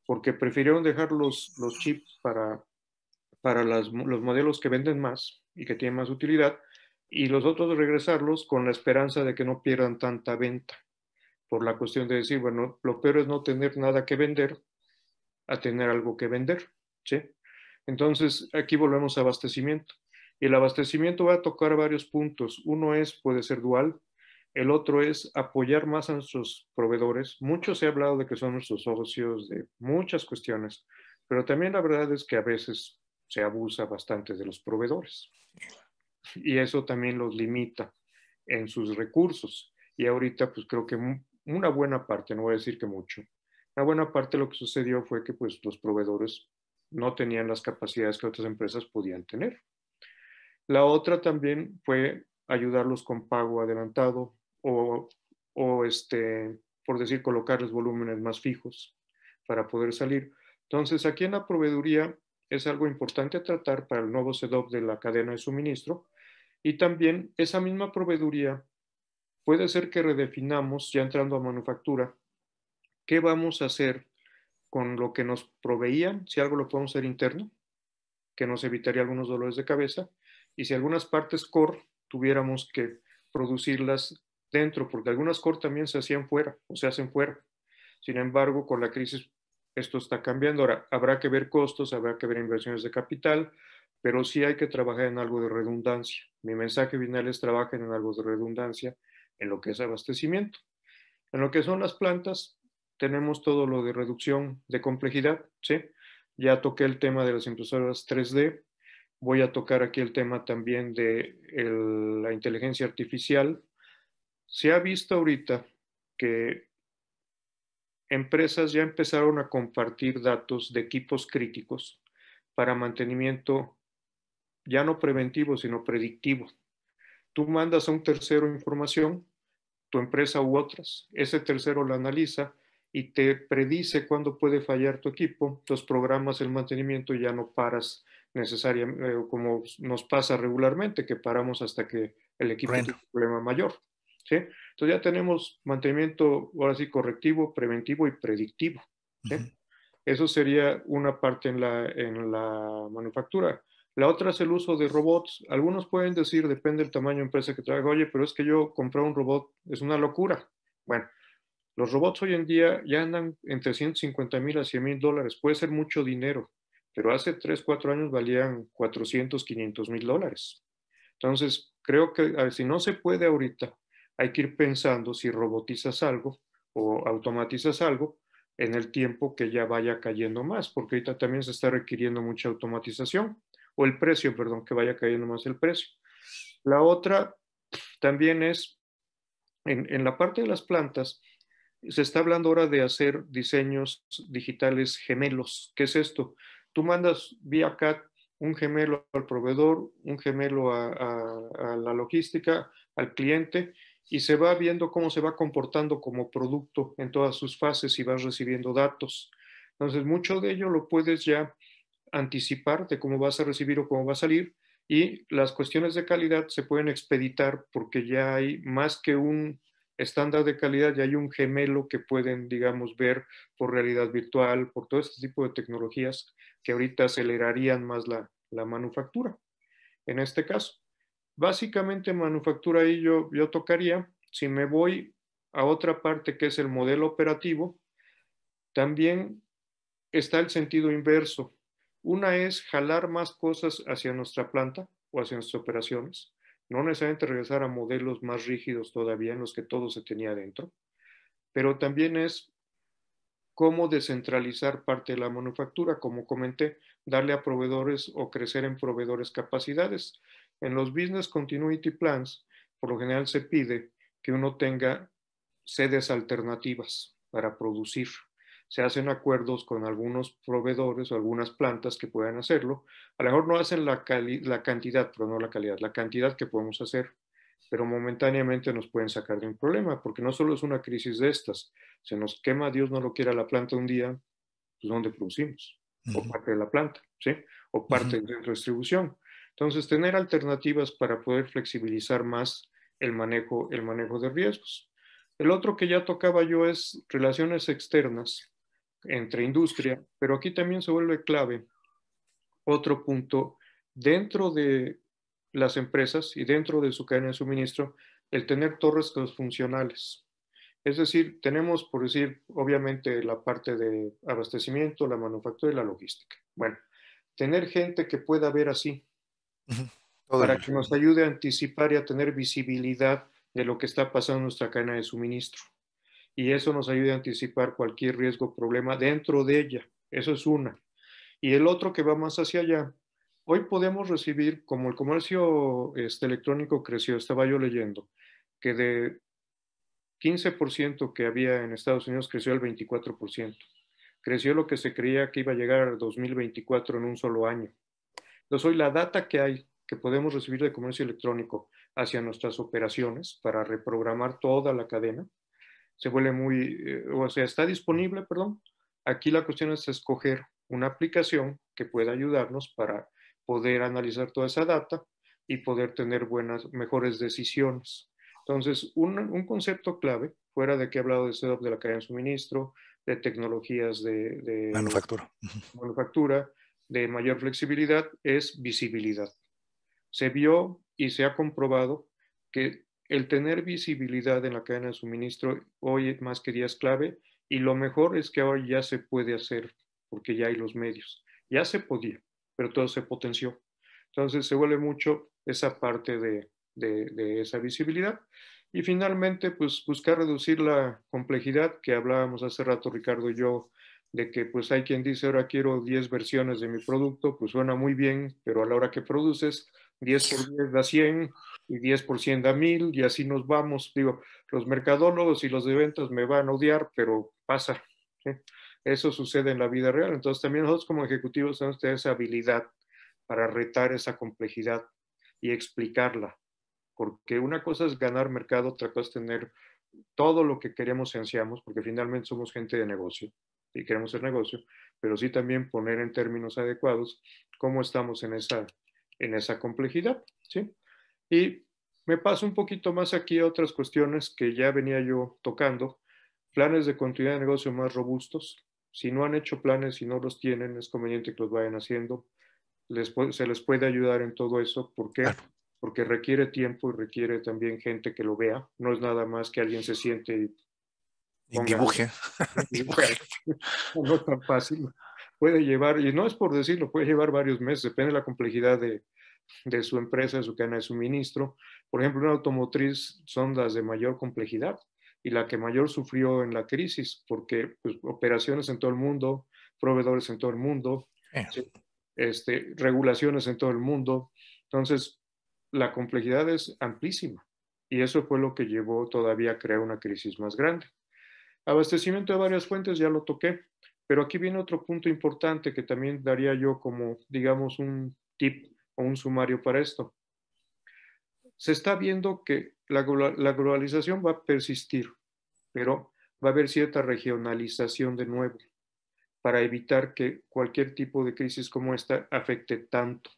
porque prefirieron dejar los, chips para, para los modelos que venden más y que tienen más utilidad, y los otros regresarlos con la esperanza de que no pierdan tanta venta, por la cuestión de decir, bueno, lo peor es no tener nada que vender a tener algo que vender. Entonces, aquí volvemos a abastecimiento. y El abastecimiento va a tocar varios puntos. Uno es, puede ser dual, el otro es apoyar más a nuestros proveedores. Mucho se ha hablado de que son nuestros socios, de muchas cuestiones, pero también la verdad es que a veces se abusa bastante de los proveedores. Y eso también los limita en sus recursos. Y ahorita, pues creo que una buena parte, no voy a decir que mucho, una buena parte de lo que sucedió fue que pues los proveedores no tenían las capacidades que otras empresas podían tener. La otra también fue ayudarlos con pago adelantado o, este, por decir, colocarles volúmenes más fijos para poder salir. Entonces, aquí en la proveeduría es algo importante tratar para el nuevo setup de la cadena de suministro y también esa misma proveeduría puede ser que redefinamos, ya entrando a manufactura, qué vamos a hacer con lo que nos proveían, si algo lo podemos hacer interno, que nos evitaría algunos dolores de cabeza, y si algunas partes core tuviéramos que producirlas dentro, porque algunas core también se hacían fuera o se hacen fuera. Sin embargo, con la crisis esto está cambiando. Ahora, habrá que ver costos, habrá que ver inversiones de capital, pero sí hay que trabajar en algo de redundancia. Mi mensaje final es trabajen en algo de redundancia en lo que es abastecimiento. En lo que son las plantas, tenemos todo lo de reducción de complejidad, ¿sí? Ya toqué el tema de las impresoras 3D, voy a tocar aquí el tema también de la inteligencia artificial. Se ha visto ahorita que empresas ya empezaron a compartir datos de equipos críticos para mantenimiento ya no preventivo, sino predictivo. Tú mandas a un tercero información, tu empresa u otras, ese tercero la analiza y te predice cuándo puede fallar tu equipo, los programas, el mantenimiento, ya no paras necesariamente, eh, como nos pasa regularmente, que paramos hasta que el equipo tiene un problema mayor. ¿sí? Entonces ya tenemos mantenimiento, ahora sí, correctivo, preventivo y predictivo. Eso sería una parte en la, en la manufactura. La otra es el uso de robots. Algunos pueden decir, depende del tamaño de empresa que traiga, oye, pero es que yo comprar un robot es una locura. Bueno, los robots hoy en día ya andan entre 150 mil a 100 mil dólares. Puede ser mucho dinero, pero hace 3, 4 años valían 400, 500 mil dólares. Entonces, creo que ver, si no se puede ahorita, hay que ir pensando si robotizas algo o automatizas algo en el tiempo que ya vaya cayendo más, porque ahorita también se está requiriendo mucha automatización, o el precio, perdón, que vaya cayendo más el precio. La otra también es, en, en la parte de las plantas, se está hablando ahora de hacer diseños digitales gemelos. ¿Qué es esto? Tú mandas vía CAT un gemelo al proveedor, un gemelo a, a, la logística, al cliente, y se va viendo cómo se va comportando como producto en todas sus fases y vas recibiendo datos. Entonces, mucho de ello lo puedes ya anticipar de cómo vas a recibir o cómo va a salir, y las cuestiones de calidad se pueden expeditar porque ya hay más que un estándar de calidad, y hay un gemelo que pueden, digamos, ver por realidad virtual, por todo este tipo de tecnologías que ahorita acelerarían más la, manufactura. En este caso, básicamente manufactura ahí yo, yo tocaría. Si me voy a otra parte que es el modelo operativo, también está el sentido inverso. Una es jalar más cosas hacia nuestra planta o hacia nuestras operaciones no necesariamente regresar a modelos más rígidos todavía en los que todo se tenía dentro, pero también es cómo descentralizar parte de la manufactura, como comenté, darle a proveedores o crecer en proveedores capacidades. En los Business Continuity Plans, por lo general se pide que uno tenga sedes alternativas para producir se hacen acuerdos con algunos proveedores o algunas plantas que puedan hacerlo. A lo mejor no hacen la, la cantidad, pero no la calidad, la cantidad que podemos hacer, pero momentáneamente nos pueden sacar de un problema, porque no solo es una crisis de estas, se nos quema, Dios no lo quiera, la planta un día, pues donde producimos, o parte de la planta, ¿sí? O parte de la distribución. Entonces, tener alternativas para poder flexibilizar más el manejo, el manejo de riesgos. El otro que ya tocaba yo es relaciones externas entre industria, pero aquí también se vuelve clave otro punto dentro de las empresas y dentro de su cadena de suministro, el tener torres funcionales. Es decir, tenemos, por decir, obviamente la parte de abastecimiento, la manufactura y la logística. Bueno, tener gente que pueda ver así, para que nos ayude a anticipar y a tener visibilidad de lo que está pasando en nuestra cadena de suministro y eso nos ayuda a anticipar cualquier riesgo o problema dentro de ella. Eso es una. Y el otro que va más hacia allá, hoy podemos recibir, como el comercio este, electrónico creció, estaba yo leyendo, que de 15% que había en Estados Unidos creció al 24%. Creció lo que se creía que iba a llegar al 2024 en un solo año. Entonces hoy la data que hay, que podemos recibir de comercio electrónico hacia nuestras operaciones para reprogramar toda la cadena, se vuelve muy, eh, o sea, está disponible, perdón. Aquí la cuestión es escoger una aplicación que pueda ayudarnos para poder analizar toda esa data y poder tener buenas, mejores decisiones. Entonces, un, concepto clave, fuera de que he hablado de setup de la cadena de suministro, de tecnologías de, de manufactura. manufactura, de mayor flexibilidad, es visibilidad. Se vio y se ha comprobado que el tener visibilidad en la cadena de suministro hoy más que día es clave y lo mejor es que ahora ya se puede hacer porque ya hay los medios. Ya se podía, pero todo se potenció. Entonces se vuelve mucho esa parte de, esa visibilidad. Y finalmente, pues buscar reducir la complejidad que hablábamos hace rato Ricardo y yo, de que pues hay quien dice ahora quiero 10 versiones de mi producto, pues suena muy bien, pero a la hora que produces 10 por 10 da 100 y 10 por 100 da 1000 y así nos vamos. Digo, los mercadólogos y los de ventas me van a odiar, pero pasa. Eso sucede en la vida real. Entonces también nosotros como ejecutivos tenemos que esa habilidad para retar esa complejidad y explicarla. Porque una cosa es ganar mercado, otra cosa es tener todo lo que queremos y ansiamos, porque finalmente somos gente de negocio y queremos ser negocio, pero sí también poner en términos adecuados cómo estamos en esa en esa complejidad, ¿sí? Y me paso un poquito más aquí a otras cuestiones que ya venía yo tocando. Planes de continuidad de negocio más robustos. Si no han hecho planes y si no los tienen, es conveniente que los vayan haciendo. Les, se les puede ayudar en todo eso. ¿Por qué? Porque requiere tiempo y requiere también gente que lo vea. No es nada más que alguien se siente y dibuje. (laughs) dibuje. (laughs) no es tan fácil. Puede llevar, y no es por decirlo, puede llevar varios meses, depende de la complejidad de, de su empresa, de su cadena de suministro. Por ejemplo, una automotriz son las de mayor complejidad y la que mayor sufrió en la crisis, porque pues, operaciones en todo el mundo, proveedores en todo el mundo, eh. este, regulaciones en todo el mundo. Entonces, la complejidad es amplísima y eso fue lo que llevó todavía a crear una crisis más grande. Abastecimiento de varias fuentes, ya lo toqué, pero aquí viene otro punto importante que también daría yo como, digamos, un tip o un sumario para esto. Se está viendo que la, globalización va a persistir, pero va a haber cierta regionalización de nuevo para evitar que cualquier tipo de crisis como esta afecte tanto.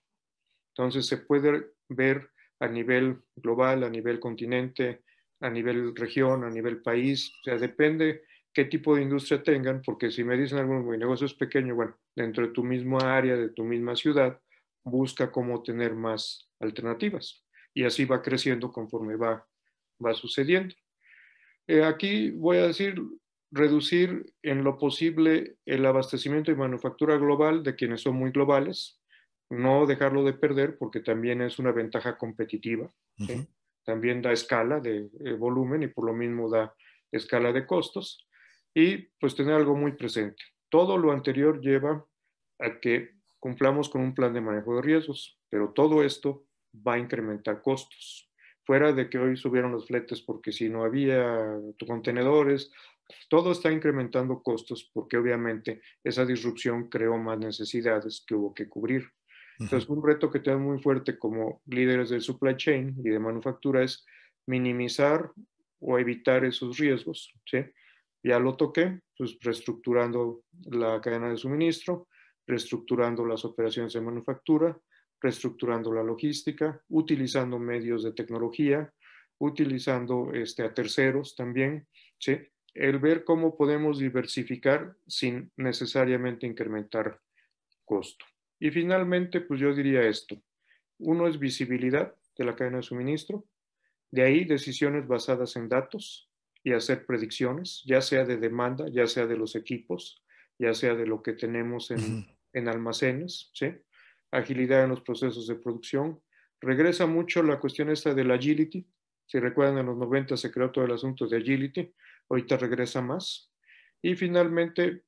Entonces se puede ver a nivel global, a nivel continente, a nivel región, a nivel país, o sea, depende qué tipo de industria tengan, porque si me dicen algunos, mi negocio es pequeño, bueno, dentro de tu mismo área, de tu misma ciudad, busca cómo tener más alternativas y así va creciendo conforme va, sucediendo. Eh, aquí voy a decir reducir en lo posible el abastecimiento y manufactura global de quienes son muy globales, no dejarlo de perder porque también es una ventaja competitiva. También da escala de eh, volumen y por lo mismo da escala de costos. Y pues tener algo muy presente. Todo lo anterior lleva a que cumplamos con un plan de manejo de riesgos, pero todo esto va a incrementar costos. Fuera de que hoy subieron los fletes porque si no había contenedores, todo está incrementando costos porque obviamente esa disrupción creó más necesidades que hubo que cubrir. Entonces, un reto que tenemos muy fuerte como líderes del supply chain y de manufactura es minimizar o evitar esos riesgos. Ya lo toqué, pues reestructurando la cadena de suministro, reestructurando las operaciones de manufactura, reestructurando la logística, utilizando medios de tecnología, utilizando este, a terceros también, el ver cómo podemos diversificar sin necesariamente incrementar costo. Y finalmente, pues yo diría esto. Uno es visibilidad de la cadena de suministro, de ahí decisiones basadas en datos y hacer predicciones, ya sea de demanda, ya sea de los equipos, ya sea de lo que tenemos en, en almacenes, ¿sí? agilidad en los procesos de producción. Regresa mucho la cuestión esta del agility. Si recuerdan, en los 90 se creó todo el asunto de agility, ahorita regresa más. Y finalmente,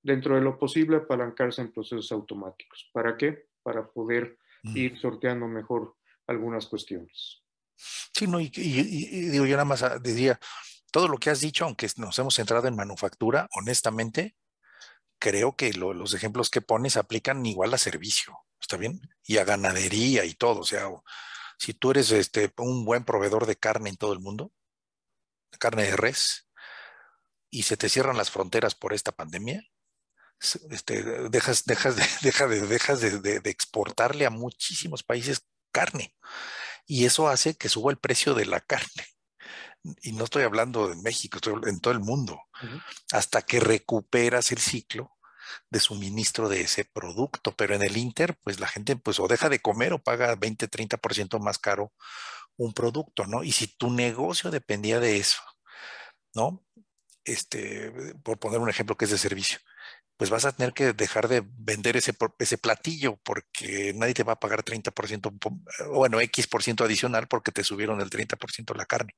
dentro de lo posible, apalancarse en procesos automáticos. ¿Para qué? Para poder mm. ir sorteando mejor algunas cuestiones. Sí, no, y, y digo, yo nada más ah, diría, todo lo que has dicho, aunque nos hemos centrado en manufactura, honestamente, creo que los ejemplos que pones aplican igual a servicio, ¿está bien? Y a ganadería y todo. O sea, si tú eres este, un buen proveedor de carne en todo el mundo, carne de res, y se te cierran las fronteras por esta pandemia, dejas, de, exportarle a muchísimos países carne. Y eso hace que suba el precio de la (laughs) carne y no estoy hablando de México, estoy en todo el mundo, hasta que recuperas el ciclo de suministro de ese producto. Pero en el Inter, pues la gente pues o deja de comer o paga 20, 30% más caro un producto, ¿no? Y si tu negocio dependía de eso, ¿no? Este, por poner un ejemplo que es de servicio, pues vas a tener que dejar de vender ese, ese platillo porque nadie te va a pagar 30%, eh, bueno, X adicional porque te subieron el 30% la carne.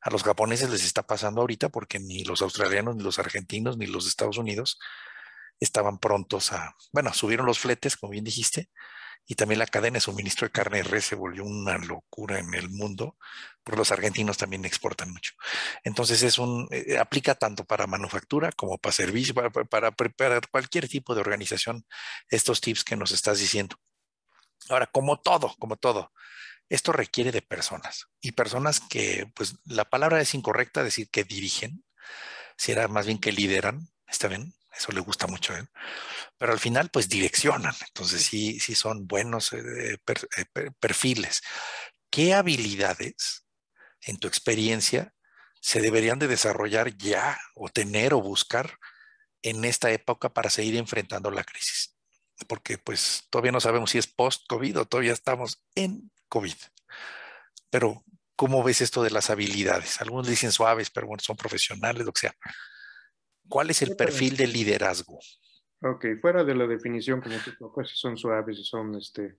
A los japoneses les está pasando ahorita porque ni los australianos, ni los argentinos, ni los Estados Unidos estaban prontos a, bueno, subieron los fletes, como bien dijiste, y también la cadena de suministro de carne y res se volvió una locura en el mundo, porque los argentinos también exportan mucho. Entonces es un, eh, aplica tanto para manufactura como para servicio, para, preparar cualquier tipo de organización, estos tips que nos estás diciendo. Ahora, como todo, como todo, esto requiere de personas y personas que, pues la palabra es incorrecta decir que dirigen, si era más bien que lideran, ¿está bien? Eso le gusta mucho a él. Pero al final, pues direccionan. Entonces, sí, sí son buenos eh, eh, perfiles. ¿Qué habilidades, en tu experiencia, se deberían de desarrollar ya o tener o buscar en esta época para seguir enfrentando la crisis? Porque pues todavía no sabemos si es post-COVID o todavía estamos en COVID. Pero, ¿cómo ves esto de las habilidades? Algunos dicen suaves, pero bueno, son profesionales, lo que sea. ¿Cuál es el perfil del liderazgo? Ok, fuera de la definición, como tú tocas, si son suaves, si son este.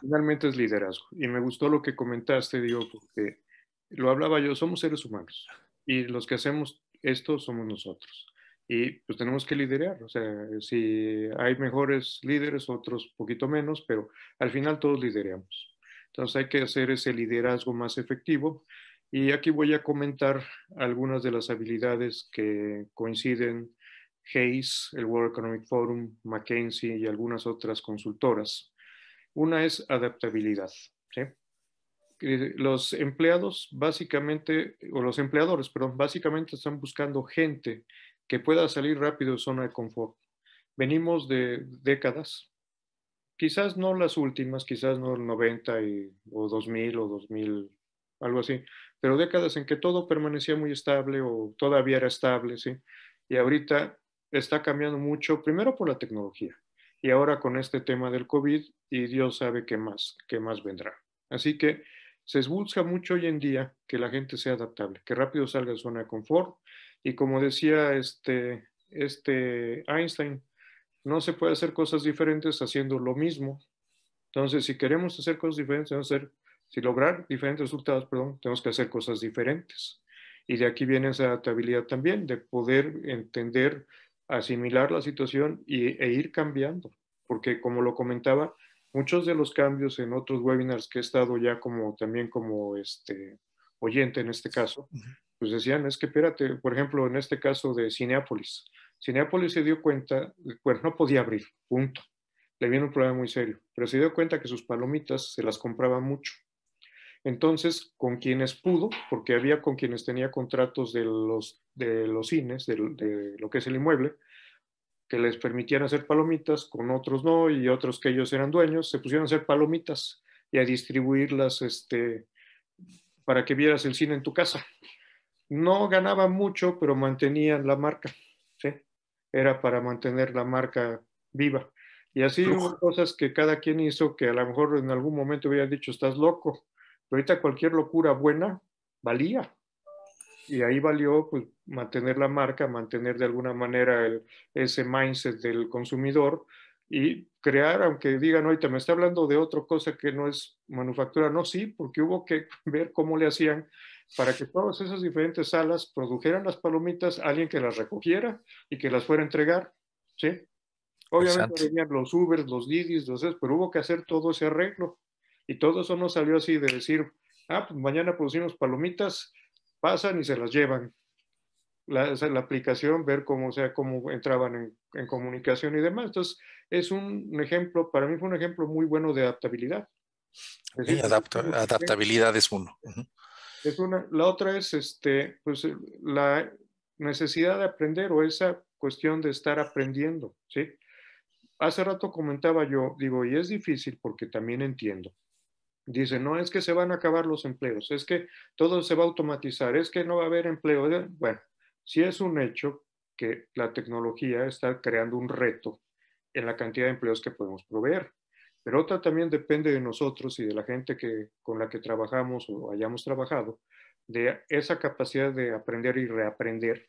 Finalmente es liderazgo. Y me gustó lo que comentaste, digo, porque lo hablaba yo, somos seres humanos. Y los que hacemos esto somos nosotros. Y pues tenemos que liderar. O sea, si hay mejores líderes, otros poquito menos, pero al final todos lideramos. Entonces hay que hacer ese liderazgo más efectivo y aquí voy a comentar algunas de las habilidades que coinciden Hayes, el World Economic Forum, McKinsey y algunas otras consultoras. Una es adaptabilidad. Eh, los empleados básicamente, o los empleadores, perdón, básicamente están buscando gente que pueda salir rápido de zona de confort. Venimos de décadas, quizás no las últimas, quizás no el 90 o 2000 o 2000 algo así, pero décadas en que todo permanecía muy estable o todavía era estable, ¿sí? Y ahorita está cambiando mucho, primero por la tecnología y ahora con este tema del COVID y Dios sabe qué más, qué más vendrá. Así que se busca mucho hoy en día que la gente sea adaptable, que rápido salga de su zona de confort y como decía este, este Einstein, no se puede hacer cosas diferentes haciendo lo mismo. Entonces, si queremos hacer cosas diferentes, que hacer si lograr diferentes resultados, perdón, tenemos que hacer cosas diferentes. Y de aquí viene esa adaptabilidad también, de poder entender, asimilar la situación y, e ir cambiando. Porque como lo comentaba, muchos de los cambios en otros webinars que he estado ya como también como este oyente en este caso, pues decían, es que espérate, por ejemplo, en este caso de Cineápolis, Cineápolis se dio cuenta, pues no podía abrir, punto. Le vino un problema muy serio, pero se dio cuenta que sus palomitas se las compraba mucho. Entonces, con quienes pudo, porque había con quienes tenía contratos de los, de los cines, de, lo que es el inmueble, que les permitían hacer palomitas, con otros no, y otros que ellos eran dueños, se pusieron a hacer palomitas y a distribuirlas este, para que vieras el cine en tu casa. No ganaban mucho, pero mantenían la marca. Era para mantener la marca viva. Y así hubo cosas que cada quien hizo que a lo mejor en algún momento hubieran dicho, estás loco, pero ahorita cualquier locura buena valía. Y ahí valió pues, mantener la marca, mantener de alguna manera el, ese mindset del consumidor y crear, aunque digan, ahorita me está hablando de otra cosa que no es manufactura, no, sí, porque hubo que (laughs) ver cómo le hacían para que todas esas diferentes salas produjeran las palomitas, alguien que las recogiera y que las fuera a entregar, ¿sí? Obviamente los Ubers, los Didis, los pero hubo que hacer todo ese arreglo. Y todo eso no salió así de decir, ah, pues mañana producimos palomitas, pasan y se las llevan. La, aplicación, ver cómo, sea, cómo entraban en, comunicación y demás. Entonces, es un, ejemplo, para mí fue un ejemplo muy bueno de adaptabilidad. adaptabilidad es uno. Es una, la otra es este, pues, la necesidad de aprender o esa cuestión de estar aprendiendo, ¿sí? Hace rato comentaba yo, digo, y es difícil porque también entiendo Dice, no es que se van a acabar los empleos, es que todo se va a automatizar, es que no va a haber empleo. Eh, bueno, sí es un hecho que la tecnología está creando un reto en la cantidad de empleos que podemos proveer. Pero otra también depende de nosotros y de la gente que, con la que trabajamos o hayamos trabajado, de esa capacidad de aprender y reaprender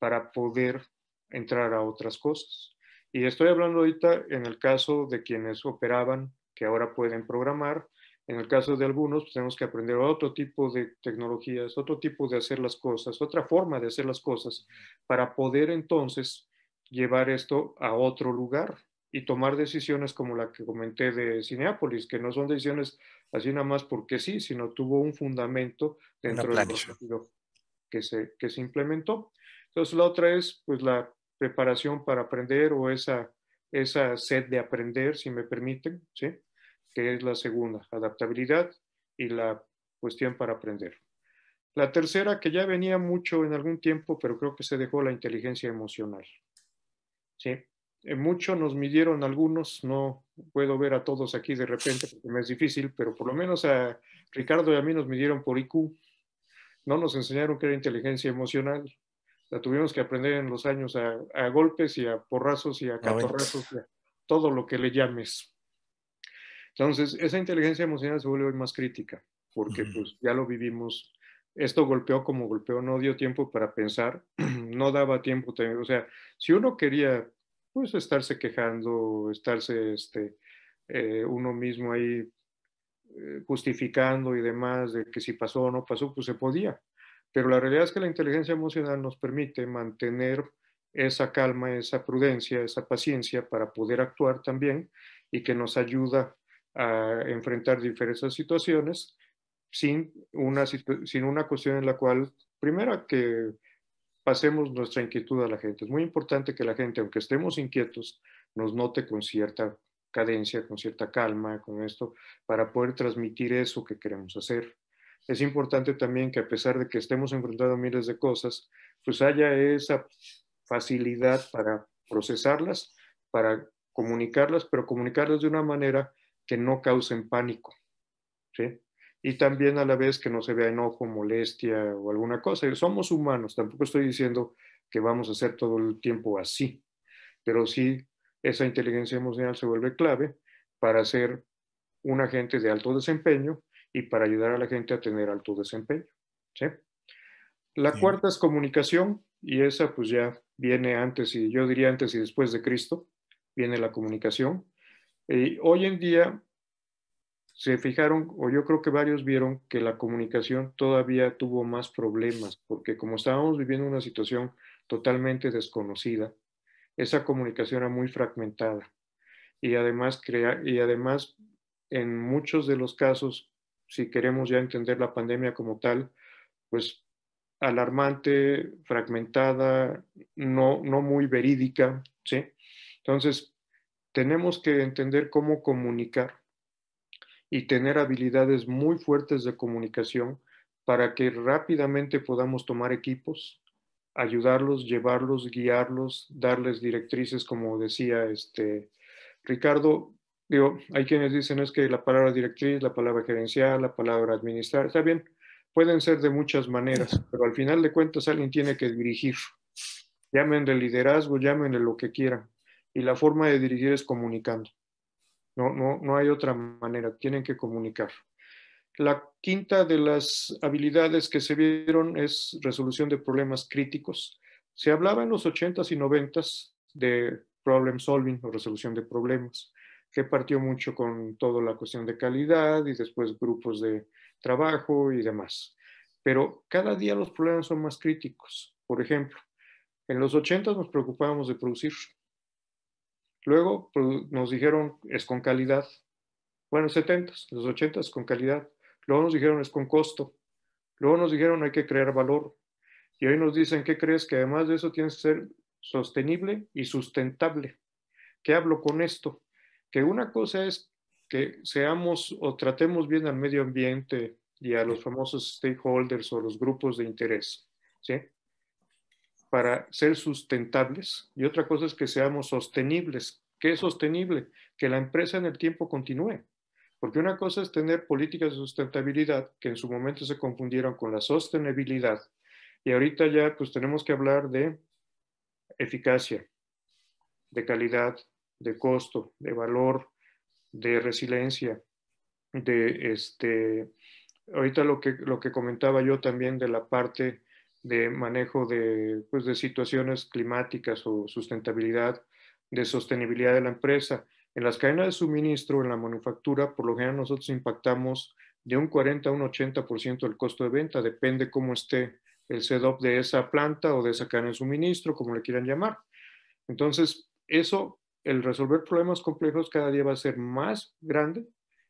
para poder entrar a otras cosas. Y estoy hablando ahorita en el caso de quienes operaban, que ahora pueden programar, en el caso de algunos, pues, tenemos que aprender otro tipo de tecnologías, otro tipo de hacer las cosas, otra forma de hacer las cosas, para poder entonces llevar esto a otro lugar y tomar decisiones como la que comenté de Cineápolis, que no son decisiones así nada más porque sí, sino tuvo un fundamento dentro del partido que se, que se implementó. Entonces la otra es pues la preparación para aprender o esa, esa sed de aprender, si me permiten, ¿sí? que es la segunda, adaptabilidad y la cuestión para aprender. La tercera, que ya venía mucho en algún tiempo, pero creo que se dejó la inteligencia emocional. ¿Sí? En mucho nos midieron algunos, no puedo ver a todos aquí de repente porque me es difícil, pero por lo menos a Ricardo y a mí nos midieron por IQ. No nos enseñaron qué era inteligencia emocional. La tuvimos que aprender en los años a, golpes y a porrazos y a catorrazos, todo lo que le llames. Entonces, esa inteligencia emocional se vuelve hoy más crítica, porque pues ya lo vivimos. Esto golpeó como golpeó, no dio tiempo para pensar, (clears throat) no daba tiempo. O sea, si uno quería, pues, estarse quejando, estarse, este, eh, uno mismo ahí eh, justificando y demás de que si pasó o no pasó, pues se podía. Pero la realidad es que la inteligencia emocional nos permite mantener esa calma, esa prudencia, esa paciencia para poder actuar también y que nos ayuda a enfrentar diferentes situaciones sin una, cuestión en la cual, primero que pasemos nuestra inquietud a la gente. Es muy importante que la gente, aunque estemos inquietos, nos note con cierta cadencia, con cierta calma, con esto, para poder transmitir eso que queremos hacer. Es importante también que a pesar de que estemos enfrentando miles de cosas, pues haya esa facilidad para procesarlas, para comunicarlas, pero comunicarlas de una manera que no causen pánico, ¿sí? Y también a la vez que no se vea enojo, molestia o alguna cosa. Somos humanos, tampoco estoy diciendo que vamos a ser todo el tiempo así, pero sí esa inteligencia emocional se vuelve clave para ser un agente de alto desempeño y para ayudar a la gente a tener alto desempeño. ¿sí? La cuarta es comunicación y esa pues ya viene antes y yo diría antes y después de Cristo, viene la comunicación. Eh, hoy en día se fijaron, o yo creo que varios vieron, que la comunicación todavía tuvo más problemas, porque como estábamos viviendo una situación totalmente desconocida, esa comunicación era muy fragmentada. Y además, crea, y además, en muchos de los casos, si queremos ya entender la pandemia como tal, pues alarmante, fragmentada, no, no muy verídica, ¿sí? Entonces, tenemos que entender cómo comunicar y tener habilidades muy fuertes de comunicación para que rápidamente podamos tomar equipos, ayudarlos, llevarlos, guiarlos, darles directrices, como decía este Ricardo. Digo, hay quienes dicen es que la palabra directriz, la palabra gerencial, la palabra administrar, está bien, pueden ser de muchas maneras, pero al final de cuentas alguien tiene que dirigir. Llamen de liderazgo, llamen de lo que quieran, y la forma de dirigir es comunicando. No, no, hay otra manera, tienen que comunicar. La quinta de las habilidades que se vieron es resolución de problemas críticos. Se hablaba en los 80s y 90s de problem solving o resolución de problemas, que partió mucho con toda la cuestión de calidad y después grupos de trabajo y demás. Pero cada día los problemas son más críticos. Por ejemplo, en los 80 s nos preocupábamos de producir, Luego pues, nos dijeron es con calidad. Bueno, 70, los 80 es con calidad. Luego nos dijeron es con costo. Luego nos dijeron hay que crear valor. Y hoy nos dicen, ¿qué crees? Que además de eso tiene que ser sostenible y sustentable. ¿Qué hablo con esto? Que una cosa es que seamos o tratemos bien al medio ambiente y a los famosos stakeholders o los grupos de interés. ¿sí? para ser sustentables y otra cosa es que seamos sostenibles. ¿Qué es sostenible? Que la empresa en el tiempo continúe. Porque una cosa es tener políticas de sustentabilidad que en su momento se confundieron con la sostenibilidad y ahorita ya pues tenemos que hablar de eficacia, de calidad, de costo, de valor, de resiliencia, de este ahorita lo que lo que comentaba yo también de la parte de manejo pues, de, situaciones climáticas o sustentabilidad, de sostenibilidad de la empresa. En las cadenas de suministro, en la manufactura, por lo general nosotros impactamos de un 40 a un 80% del costo de venta, depende cómo esté el setup de esa planta o de esa cadena de suministro, como le quieran llamar. Entonces, eso, el resolver problemas complejos cada día va a ser más grande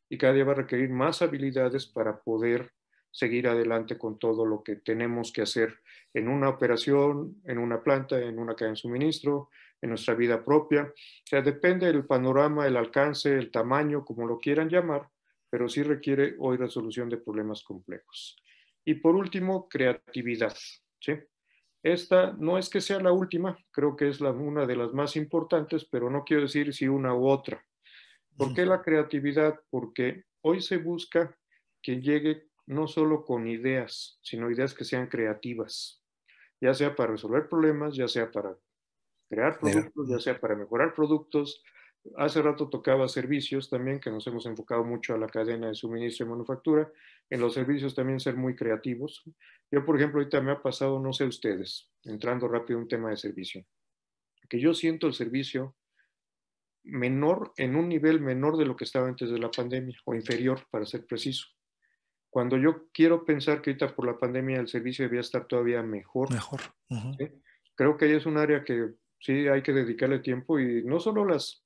y cada día va a requerir más habilidades para poder seguir adelante con todo lo que tenemos que hacer en una operación, en una planta, en una cadena de suministro, en nuestra vida propia. O sea, depende del panorama, el alcance, el tamaño, como lo quieran llamar, pero sí requiere hoy resolución de problemas complejos. Y por último, creatividad. Esta no es que sea la última, creo que es una de las más importantes, pero no quiero decir si una u otra. ¿Por qué la creatividad? Porque hoy se busca que llegue no solo con ideas, sino ideas que sean creativas, ya sea para resolver problemas, ya sea para crear productos, ya sea para mejorar productos. Hace rato tocaba servicios también, que nos hemos enfocado mucho a la cadena de suministro y manufactura. En los servicios también ser muy creativos. Yo, por ejemplo, ahorita me ha pasado, no sé ustedes, entrando rápido un tema de servicio, que yo siento el servicio menor, en un nivel menor de lo que estaba antes de la pandemia, o inferior, para ser preciso. Cuando yo quiero pensar que ahorita por la pandemia el servicio debía estar todavía mejor. Mejor. Creo que ahí es un área que sí hay que dedicarle tiempo y no solo las,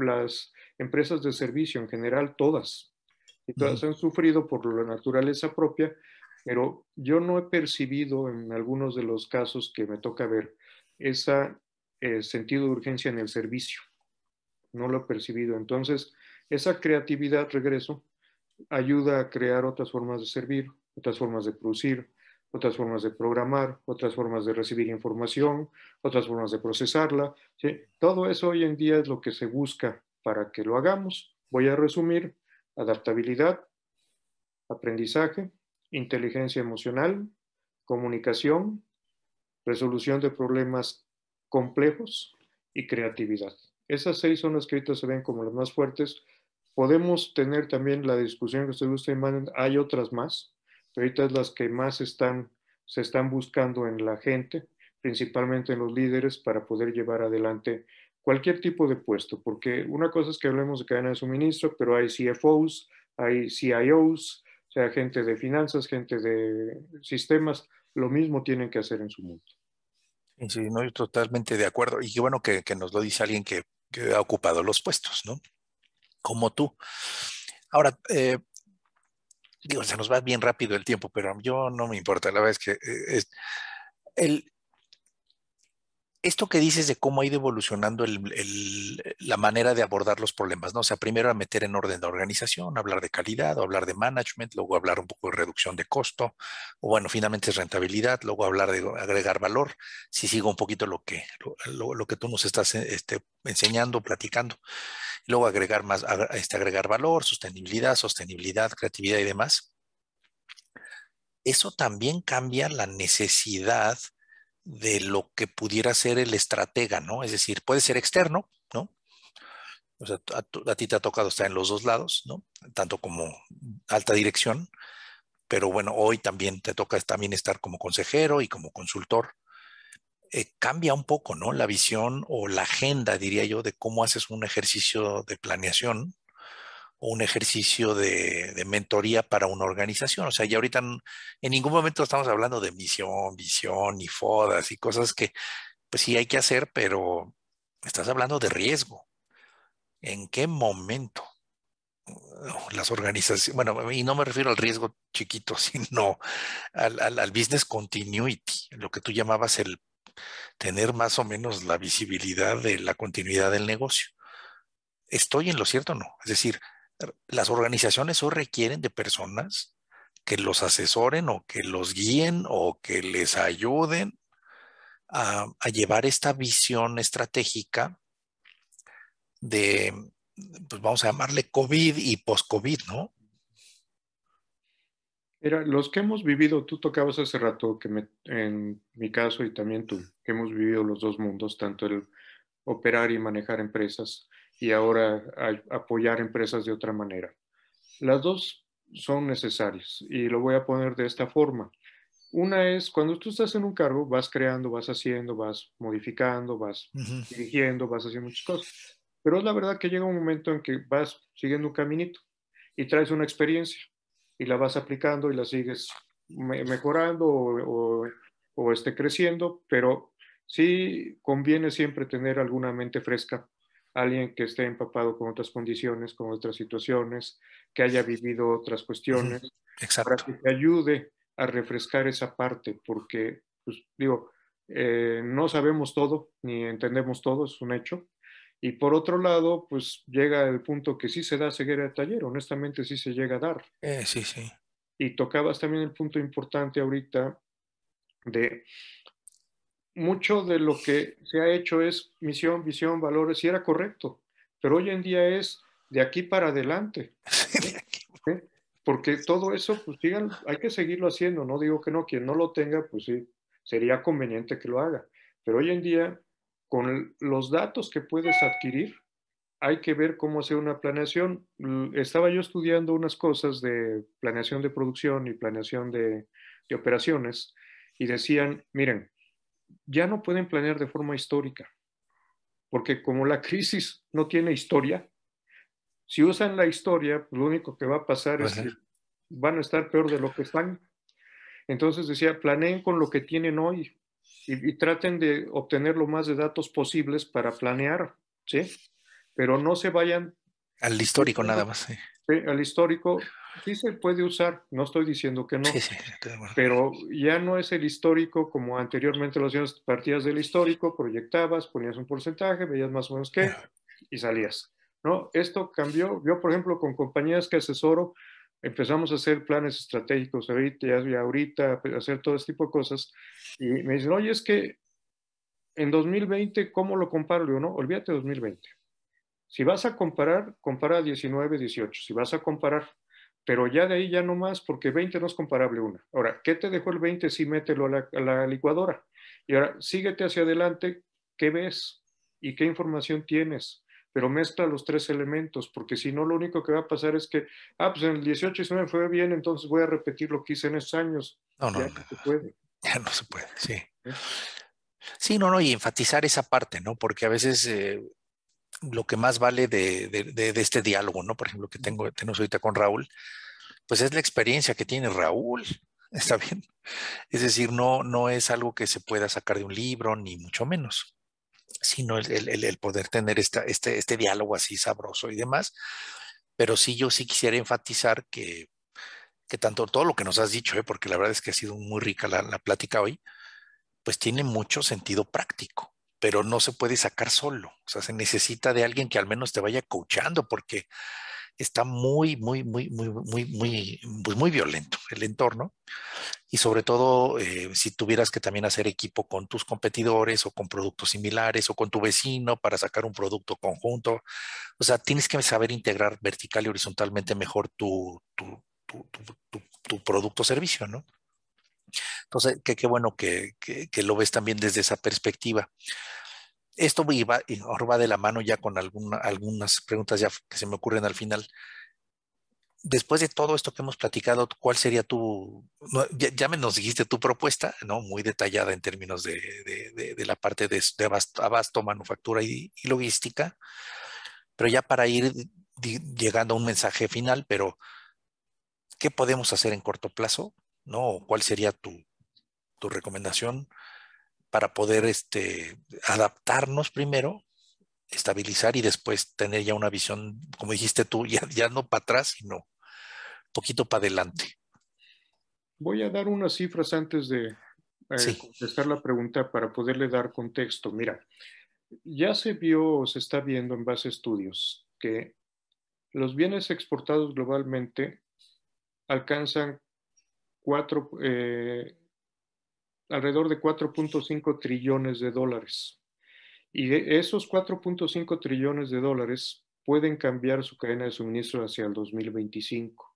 las empresas de servicio, en general todas. Y todas han sufrido por la naturaleza propia, pero yo no he percibido en algunos de los casos que me toca ver ese eh, sentido de urgencia en el servicio. No lo he percibido. Entonces, esa creatividad, regreso, ayuda a crear otras formas de servir, otras formas de producir, otras formas de programar, otras formas de recibir información, otras formas de procesarla. Todo eso hoy en día es lo que se busca para que lo hagamos. Voy a resumir adaptabilidad, aprendizaje, inteligencia emocional, comunicación, resolución de problemas complejos y creatividad. Esas seis son las que ahorita se ven como las más fuertes podemos tener también la discusión que usted gusta y Hay otras más, pero ahorita es las que más están, se están buscando en la gente, principalmente en los líderes, para poder llevar adelante cualquier tipo de puesto, porque una cosa es que hablemos de cadena de suministro, pero hay CFOs, hay CIOs, o sea, gente de finanzas, gente de sistemas, lo mismo tienen que hacer en su mundo. Sí, no, yo totalmente de acuerdo. Y qué bueno que, nos lo dice alguien que ha ocupado los puestos, ¿no? como tú. Ahora, eh, digo, se nos va bien rápido el tiempo, pero yo no me importa, la verdad es que eh, es, el, esto que dices de cómo ha ido evolucionando eh, la manera de abordar los problemas, ¿no? O sea, primero a meter en orden la organización, hablar de calidad, hablar de management, luego hablar un poco de reducción de costo, o bueno, finalmente es rentabilidad, luego hablar de agregar valor, si sigo un poquito lo que, lo, que tú nos estás eh, este, enseñando, platicando, luego agregar más, este, agregar valor, sostenibilidad, sostenibilidad, creatividad y demás. Eso también cambia la necesidad de lo que pudiera ser el estratega, ¿no? Es decir, puede ser externo, ¿no? O sea, a, ti te ha tocado estar en los dos lados, ¿no? Tanto como alta dirección, pero bueno, hoy también te toca también estar como consejero y como consultor. Eh, cambia un poco, ¿no? La visión o la agenda, diría yo, de cómo haces un ejercicio de planeación un ejercicio de, mentoría para una organización. O sea, ya ahorita en ningún momento estamos hablando de misión, visión y fodas y cosas que pues sí hay que hacer, pero estás hablando de riesgo. ¿En qué momento? Uh, las organizaciones, bueno, y no me refiero al riesgo chiquito, (laughs) sino al, al, business continuity, lo que tú llamabas el tener más o menos la visibilidad de la continuidad del negocio. ¿Estoy en lo cierto o no? Es decir, las organizaciones hoy requieren de personas que los asesoren o que los guíen o que les ayuden a, llevar esta visión estratégica de, pues vamos a llamarle COVID y post-COVID, ¿no? Mira, los que hemos vivido, tú tocabas hace rato que en mi caso y también tú, que hemos vivido los dos mundos, tanto el operar y manejar empresas y ahora apoyar empresas de otra manera. Las dos son necesarias y lo voy a poner de esta forma. Una es cuando tú estás en un cargo, vas creando, vas haciendo, vas modificando, vas dirigiendo, vas haciendo muchas cosas. Pero es la verdad que llega un momento en que vas siguiendo un caminito y traes una experiencia y la vas aplicando y la sigues mejorando o, o esté creciendo, pero sí conviene siempre tener alguna mente fresca alguien que esté empapado con otras condiciones, con otras situaciones, que haya vivido otras cuestiones, Exacto. para que te ayude a refrescar esa parte, porque, pues, digo, eh, no sabemos todo, ni entendemos todo, es un hecho. Y por otro lado, pues llega el punto que sí se da ceguera de taller, honestamente sí se llega a dar. Eh, sí, sí. Y tocabas también el punto importante ahorita de mucho de lo que se ha hecho es misión, visión, valores, y era correcto, pero hoy en día es de aquí para adelante. (laughs) Porque todo eso, pues hay que seguirlo haciendo, no digo que no, quien no lo tenga, pues sí, sería conveniente que lo haga. Pero hoy en día, con los datos que puedes adquirir, hay que ver cómo hacer una planeación. Estaba yo estudiando unas cosas de planeación de producción y planeación de operaciones y decían, miren, ya no pueden planear de forma histórica, porque como la (laughs) crisis no tiene historia, si usan la historia, pues lo único que va a pasar es que van a estar peor de lo que están. Entonces decía, planeen con lo que tienen hoy y, y traten de obtener lo más de datos posibles para planear, ¿sí? Pero no se vayan... Al histórico nada más. Sí. ¿sí? Al histórico Sí se puede usar, no estoy diciendo que no, pero ya no es el histórico como anteriormente lo hacías, partías del histórico, proyectabas, ponías un porcentaje, veías más o menos qué y salías. ¿no? Esto cambió. Yo, por ejemplo, con compañías que asesoro, empezamos a hacer planes estratégicos ahorita, ya, ahorita, hacer todo este tipo de cosas. Y me dicen, oye, es que en 2020, ¿cómo lo comparo? Yo, no, olvídate 2020. Si vas a comparar, compara 19, 18. Si vas a comparar, pero ya de ahí ya no más, porque 20 no es comparable una. Ahora, ¿qué te dejó el 20 si mételo a la, licuadora? Y ahora, síguete hacia adelante, ¿qué ves? ¿Y qué información tienes? pero mezcla los tres elementos, porque si no, lo único que va a pasar es que, ah, pues en el 18 y me fue bien, entonces voy a repetir lo que hice en esos años. No, no, ya no se puede. (laughs) Ya no se puede, sí. ¿Eh? Sí, no, no, y enfatizar esa parte, ¿no? Porque a veces eh, lo que más vale de, este diálogo, ¿no? Por ejemplo, que tengo, tenemos ahorita con Raúl, pues es la experiencia que tiene Raúl, (laughs) ¿está bien? Es decir, no, no es algo que se pueda sacar de un libro, ni mucho menos, sino el, poder tener este, este diálogo así sabroso y demás. Pero sí, yo sí quisiera enfatizar que, tanto todo lo que nos has dicho, ¿eh? porque la verdad es que ha sido muy rica la plática hoy, pues tiene mucho sentido práctico pero no se puede sacar solo. O sea, se necesita de alguien que al menos te vaya coachando porque está muy, muy, muy, muy, muy, muy, pues, muy violento el entorno. Y sobre todo, eh, si tuvieras que también hacer equipo con tus competidores o con productos similares o con tu vecino para sacar un producto conjunto. O sea, tienes que saber integrar vertical y horizontalmente mejor tu, tu, tu, tu producto o servicio, ¿no? Entonces, qué bueno que, lo ves también desde esa perspectiva. Esto va, va de la mano ya con algunas preguntas ya que se me ocurren al final después de todo esto que hemos platicado, ¿cuál sería tu, ya, ya me nos dijiste tu propuesta, Muy detallada en términos de, la parte de, abasto, manufactura y, y, logística, pero ya para ir llegando a un mensaje final, pero ¿qué podemos hacer en corto plazo ¿no? ¿Cuál sería tu, recomendación para poder este, adaptarnos primero, estabilizar y después tener ya una visión, como dijiste tú, (laughs) ya, no para atrás, sino poquito para adelante? Voy a dar unas cifras antes de eh, contestar la pregunta para poderle dar contexto. Mira, ya se vio o se está viendo en base a estudios que los bienes exportados globalmente alcanzan eh, alrededor de 4.5 trillones de dólares. Y esos 4.5 trillones de dólares pueden cambiar su cadena de suministro hacia el 2025.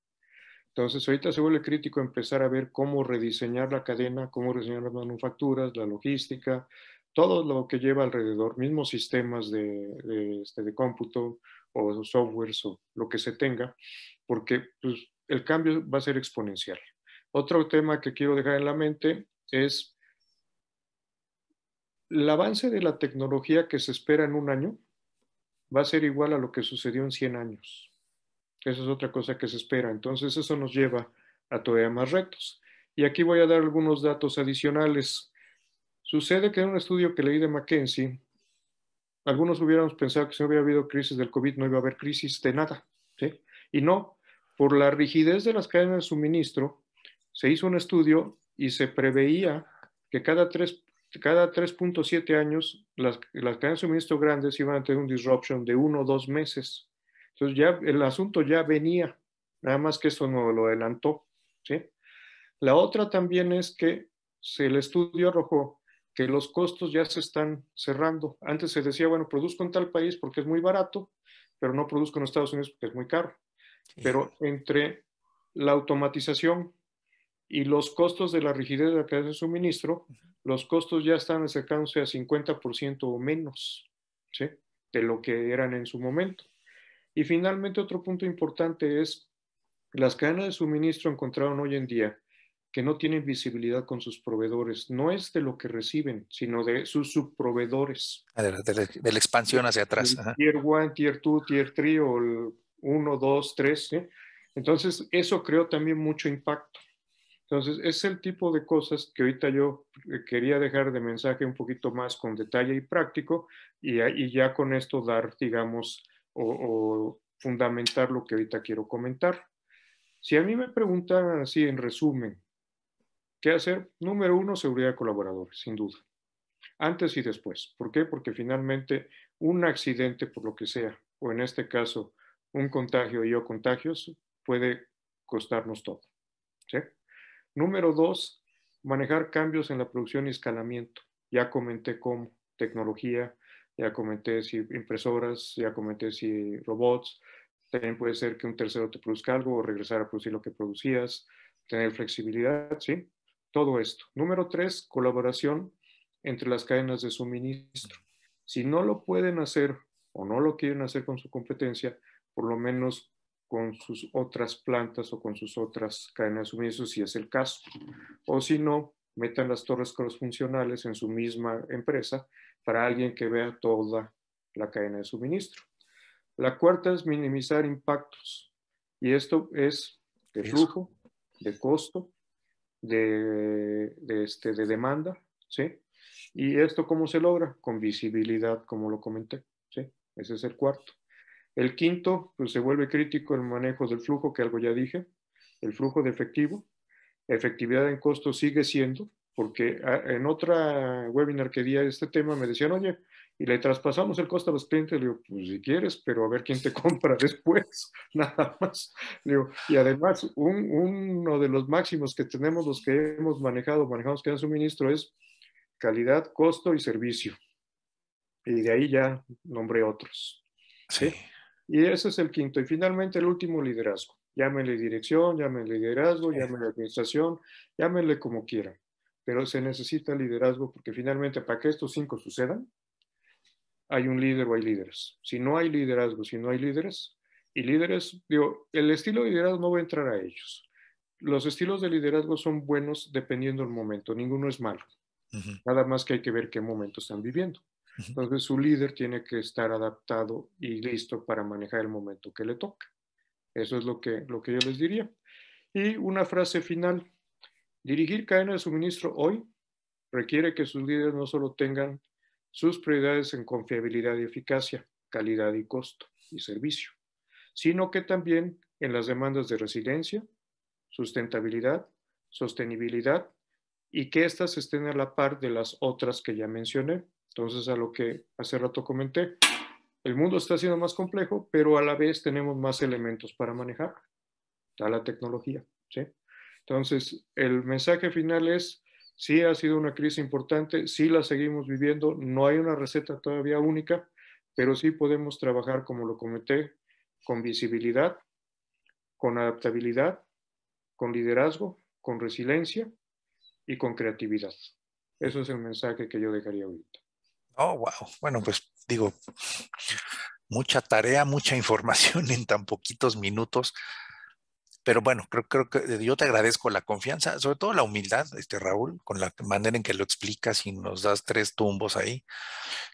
Entonces, ahorita se vuelve crítico empezar a ver cómo rediseñar la cadena, cómo rediseñar las manufacturas, la logística, todo lo que lleva alrededor, mismos sistemas de, este, cómputo o softwares o lo que se tenga, porque pues, el cambio va a ser exponencial. Otro tema que quiero dejar en la mente es el avance de la tecnología que se espera en un año va a ser igual a lo que sucedió en 100 años. Esa es otra cosa que se espera. Entonces eso nos lleva a todavía más retos. Y aquí voy a dar algunos datos adicionales. Sucede que en un estudio que leí de McKenzie, algunos hubiéramos pensado que si no hubiera habido crisis del COVID no iba a haber crisis de nada. Y no, por la rigidez de las cadenas de suministro, se hizo un estudio y se preveía que cada tres cada 3.7 años las, las cadenas de suministro grandes iban a tener un disruption de uno o dos meses. Entonces ya el asunto ya venía, nada más que eso no lo adelantó. La otra también es que el estudio arrojó que los costos ya se están cerrando. Antes se decía, bueno, produzco en tal país porque es muy barato, pero no produzco en Estados Unidos porque es muy caro. Pero entre la automatización y los costos de la rigidez de la cadena de suministro, los costos ya están acercándose a 50% o menos de lo que eran en su momento. Y finalmente, otro punto importante es las cadenas de suministro encontraron hoy en día que no tienen visibilidad con sus proveedores. No es de lo que reciben, sino de sus subproveedores. Ah, de la, expansión hacia atrás. Tier 1, Tier 2, Tier 3 o el 1, 2, 3. Entonces, eso creó también mucho impacto. Entonces, es el tipo de cosas que ahorita yo eh, quería dejar de mensaje un poquito más con detalle y práctico y, ya con esto dar, digamos, o, fundamentar lo que ahorita quiero comentar. Si a mí me preguntan así en resumen, ¿qué hacer? Número uno, seguridad de colaboradores, sin duda. Antes y después. ¿Por qué? Porque finalmente un accidente, por lo que sea, o en este caso un contagio y o contagios, puede costarnos todo. ¿sí? Número dos, manejar cambios en la producción y escalamiento. Ya comenté cómo, tecnología, ya comenté si impresoras, ya comenté si robots. También puede ser que un tercero te produzca algo o regresar a producir lo que producías, tener flexibilidad, ¿sí? Todo esto. Número tres, colaboración entre las cadenas de suministro. Si no lo pueden hacer o no lo quieren hacer con su competencia, por lo menos con sus otras plantas o con sus otras cadenas de suministro, si es el caso. O si no, metan las torres cross funcionales en su misma empresa para alguien que vea toda la cadena de suministro. La cuarta es minimizar impactos. Y esto es de flujo, de costo, de, de, este, de demanda, ¿sí? ¿Y esto cómo se logra? Con visibilidad, como lo comenté, ¿sí? Ese es el cuarto. El quinto, pues se vuelve crítico el manejo del flujo, que algo ya dije, el flujo de efectivo. Efectividad en costo sigue siendo, porque ah, en otra webinar que di este tema me decían, oye, y le traspasamos el costo a los clientes. Le digo, pues si quieres, pero a ver quién te (laughs) compra después, (laughs) nada más. y además, uno de los máximos que tenemos, los que hemos manejado, manejamos que en suministro, es calidad, costo y servicio. Y de ahí ya nombré otros. Sí. Y ese es el quinto. Y finalmente el último liderazgo. Llámenle dirección, llámenle liderazgo, llámenle administración, llámenle como quieran. Pero se necesita liderazgo porque finalmente para que estos cinco sucedan, hay un líder o hay líderes. Si no hay liderazgo, si no hay líderes, y líderes, digo, el estilo de liderazgo no va a entrar a ellos. Los estilos de liderazgo son buenos dependiendo del momento, ninguno es malo. Nada más que hay que ver qué momento están viviendo. Entonces su líder tiene que estar adaptado y listo para manejar el momento que le toca. Eso es lo que, lo que yo les diría. Y una frase final. Dirigir cadena de suministro hoy requiere que sus líderes no solo tengan sus prioridades en confiabilidad y eficacia, calidad y costo y servicio, sino que también en las demandas de residencia, sustentabilidad, sostenibilidad y que éstas estén a la par de las otras que ya mencioné, entonces, a lo que hace rato comenté, el mundo está siendo más complejo, pero a la vez tenemos más elementos para manejar, a la tecnología. Entonces, el mensaje final es, sí ha sido una crisis importante, sí la seguimos viviendo, no hay una receta todavía única, pero sí podemos trabajar, como lo comenté, con visibilidad, con adaptabilidad, con liderazgo, con resiliencia y con creatividad. Eso es el mensaje que yo dejaría ahorita. Oh, wow. Bueno, pues digo, mucha tarea, mucha (laughs) información en tan poquitos minutos. Pero bueno, creo, creo que yo te agradezco la confianza, sobre todo la humildad, este Raúl, con la manera en que lo explicas y nos das tres tumbos ahí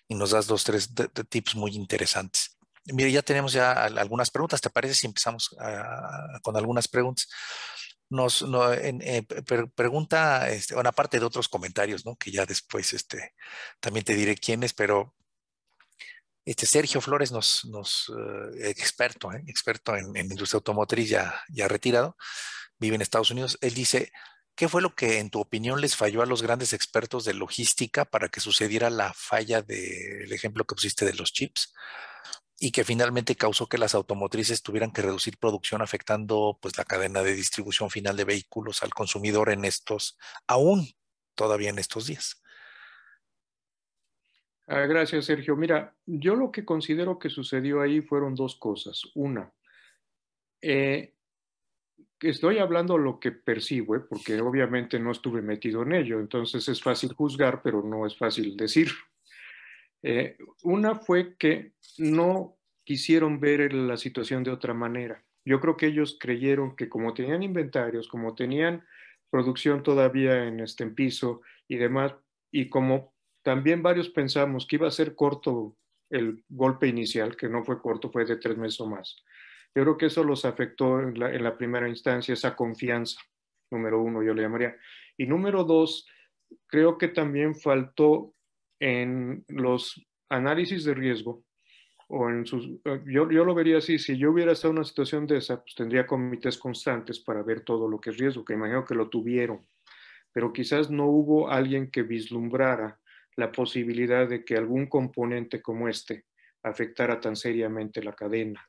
y nos das dos, tres tips muy interesantes. Mire, ya tenemos ya algunas preguntas, ¿te parece si empezamos ah, con algunas preguntas? nos eh, pregunta, este, bueno, aparte de otros comentarios, ¿no? Que ya después este, también te diré quién es, pero este Sergio Flores, nos, eh, experto, ¿eh? experto en, industria automotriz, ya, retirado, vive en Estados Unidos, él dice, ¿qué fue lo que en tu opinión les falló a los grandes expertos de logística para que sucediera la falla del ejemplo que pusiste de los chips? y que finalmente causó que las automotrices tuvieran que reducir producción afectando pues la cadena de distribución final de vehículos al consumidor en estos aún todavía en estos días. Ah, gracias, Sergio. Mira, yo lo que considero que sucedió ahí fueron dos cosas. Una, eh, estoy hablando lo que percibo, ¿eh? porque obviamente no estuve metido en ello, entonces es fácil juzgar, pero no es fácil decir. Eh, una fue que no quisieron ver la situación de otra manera. Yo creo que ellos creyeron que como tenían inventarios, como tenían producción todavía en este piso y demás, y como también varios pensamos que iba a ser corto el golpe inicial, que no fue corto, fue de tres meses o más. Yo creo que eso los afectó en la, en la primera instancia, esa confianza, número uno, yo le llamaría. Y número dos, creo que también faltó en los análisis de riesgo o en sus, eh, yo, lo vería así, si yo hubiera estado en una situación de esa, pues tendría comités constantes para ver todo lo que es riesgo, que imagino que lo tuvieron, pero quizás no hubo alguien que vislumbrara la posibilidad de que algún componente como este afectara tan seriamente la cadena.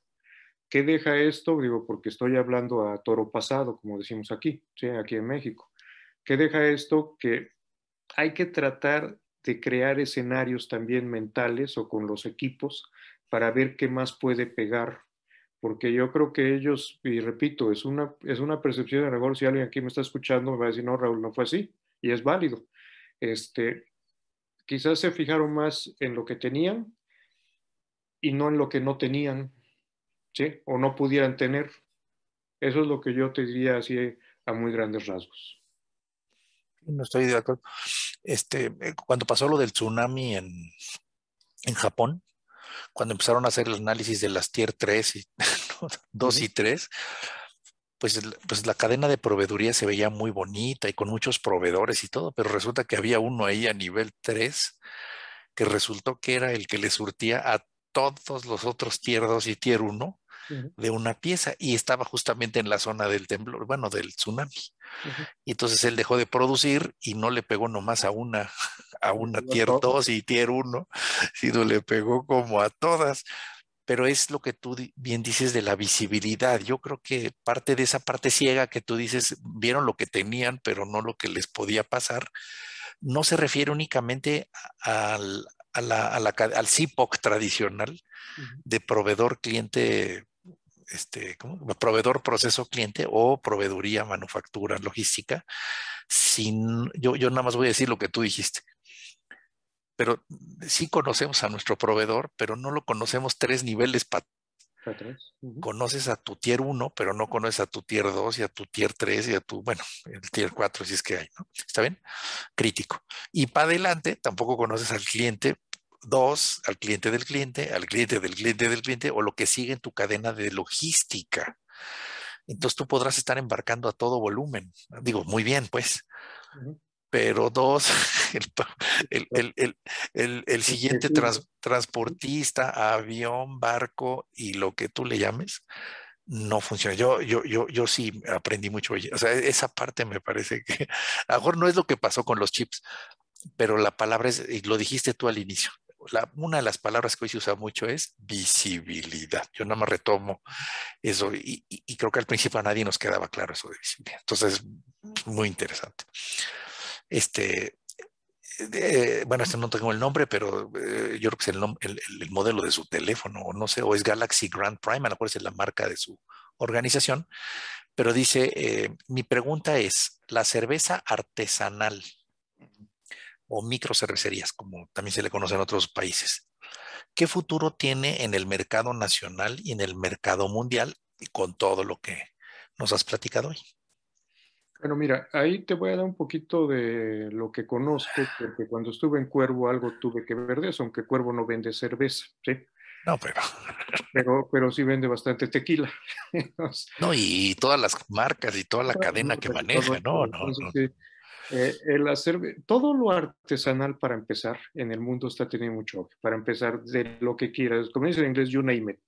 ¿Qué deja esto? Digo, porque estoy hablando a toro pasado, como decimos aquí, aquí en México. ¿Qué deja esto? Que hay que tratar de crear escenarios también mentales o con los equipos para ver qué más puede pegar. Porque yo creo que ellos, y repito, es una, es una percepción de rigor. Si alguien aquí me está escuchando, me va a decir, no, Raúl, no fue así. Y es válido. Este, quizás se fijaron más en lo que tenían y no en lo que no tenían, O no pudieran tener. Eso es lo que yo te diría así a muy grandes rasgos no estoy de acuerdo. Este, eh, cuando pasó lo del tsunami en, Japón, cuando empezaron a hacer el análisis de las tier 3 y 2 (laughs) y 3, pues, pues, la cadena de proveeduría se veía muy bonita y con muchos proveedores y todo, pero resulta que había uno ahí a nivel 3 que resultó que era el que le surtía a todos los otros tier 2 y tier 1 de una pieza y estaba justamente en la zona del temblor, bueno, del tsunami. Y entonces él dejó de producir y no le pegó nomás a una, (laughs) a una tier 2 y tier 1, sino le pegó como a todas. Pero es lo que tú bien dices de la visibilidad. Yo creo que parte de esa parte ciega que tú dices, vieron lo que tenían, pero no lo que les podía pasar, no se refiere únicamente al, CIPOC tradicional de proveedor cliente este, proveedor, proceso, cliente o proveeduría, manufactura, logística. Sin, yo, yo nada más voy a decir lo que tú dijiste. Pero sí conocemos a nuestro proveedor, pero no lo conocemos tres niveles Conoces a tu tier 1, pero no conoces a tu tier 2 y a tu tier 3 y a tu, bueno, el tier 4 si es que hay, ¿no? ¿Está bien? Crítico. Y para adelante tampoco conoces al cliente, dos, al cliente del cliente, al cliente del cliente del cliente, o lo que sigue en tu cadena de logística. Entonces tú podrás estar embarcando a todo volumen. Digo, muy bien, pues. Pero dos, (laughs) el, siguiente transportista, avión, barco y lo que tú le llames, no funciona. Yo, yo, yo, yo sí aprendí mucho. O sea, e, esa parte me parece que (laughs) a lo mejor no es lo que pasó con los chips, pero la palabra es, y lo dijiste tú al inicio, pues, una de las palabras que hoy se usa mucho es visibilidad. Yo no me retomo eso y, creo que al principio a nadie nos quedaba claro eso de visibilidad. Entonces, muy interesante. Este, bueno, este no tengo el nombre, pero eh, yo creo que es el, modelo de su teléfono, o no sé, o es Galaxy Grand Prime, a lo mejor es la marca de su organización, pero dice, eh, mi pregunta es, ¿la cerveza artesanal o microcervecerías, como también se le conoce en otros países. ¿Qué futuro tiene en el mercado nacional y en el mercado mundial con todo lo que nos has platicado hoy? Bueno, mira, ahí te voy a dar un poquito de lo que conozco, porque cuando estuve en Cuervo algo tuve que ver de eso, aunque Cuervo no vende cerveza, ¿sí? No, pero... (laughs) pero... sí vende bastante tequila. (laughs) no, y todas las marcas y toda la cadena que maneja, ¿no? Sí. Eh, el hacer todo lo artesanal para empezar en el mundo está teniendo mucho Para empezar de lo que quieras, como dice en inglés, you name it,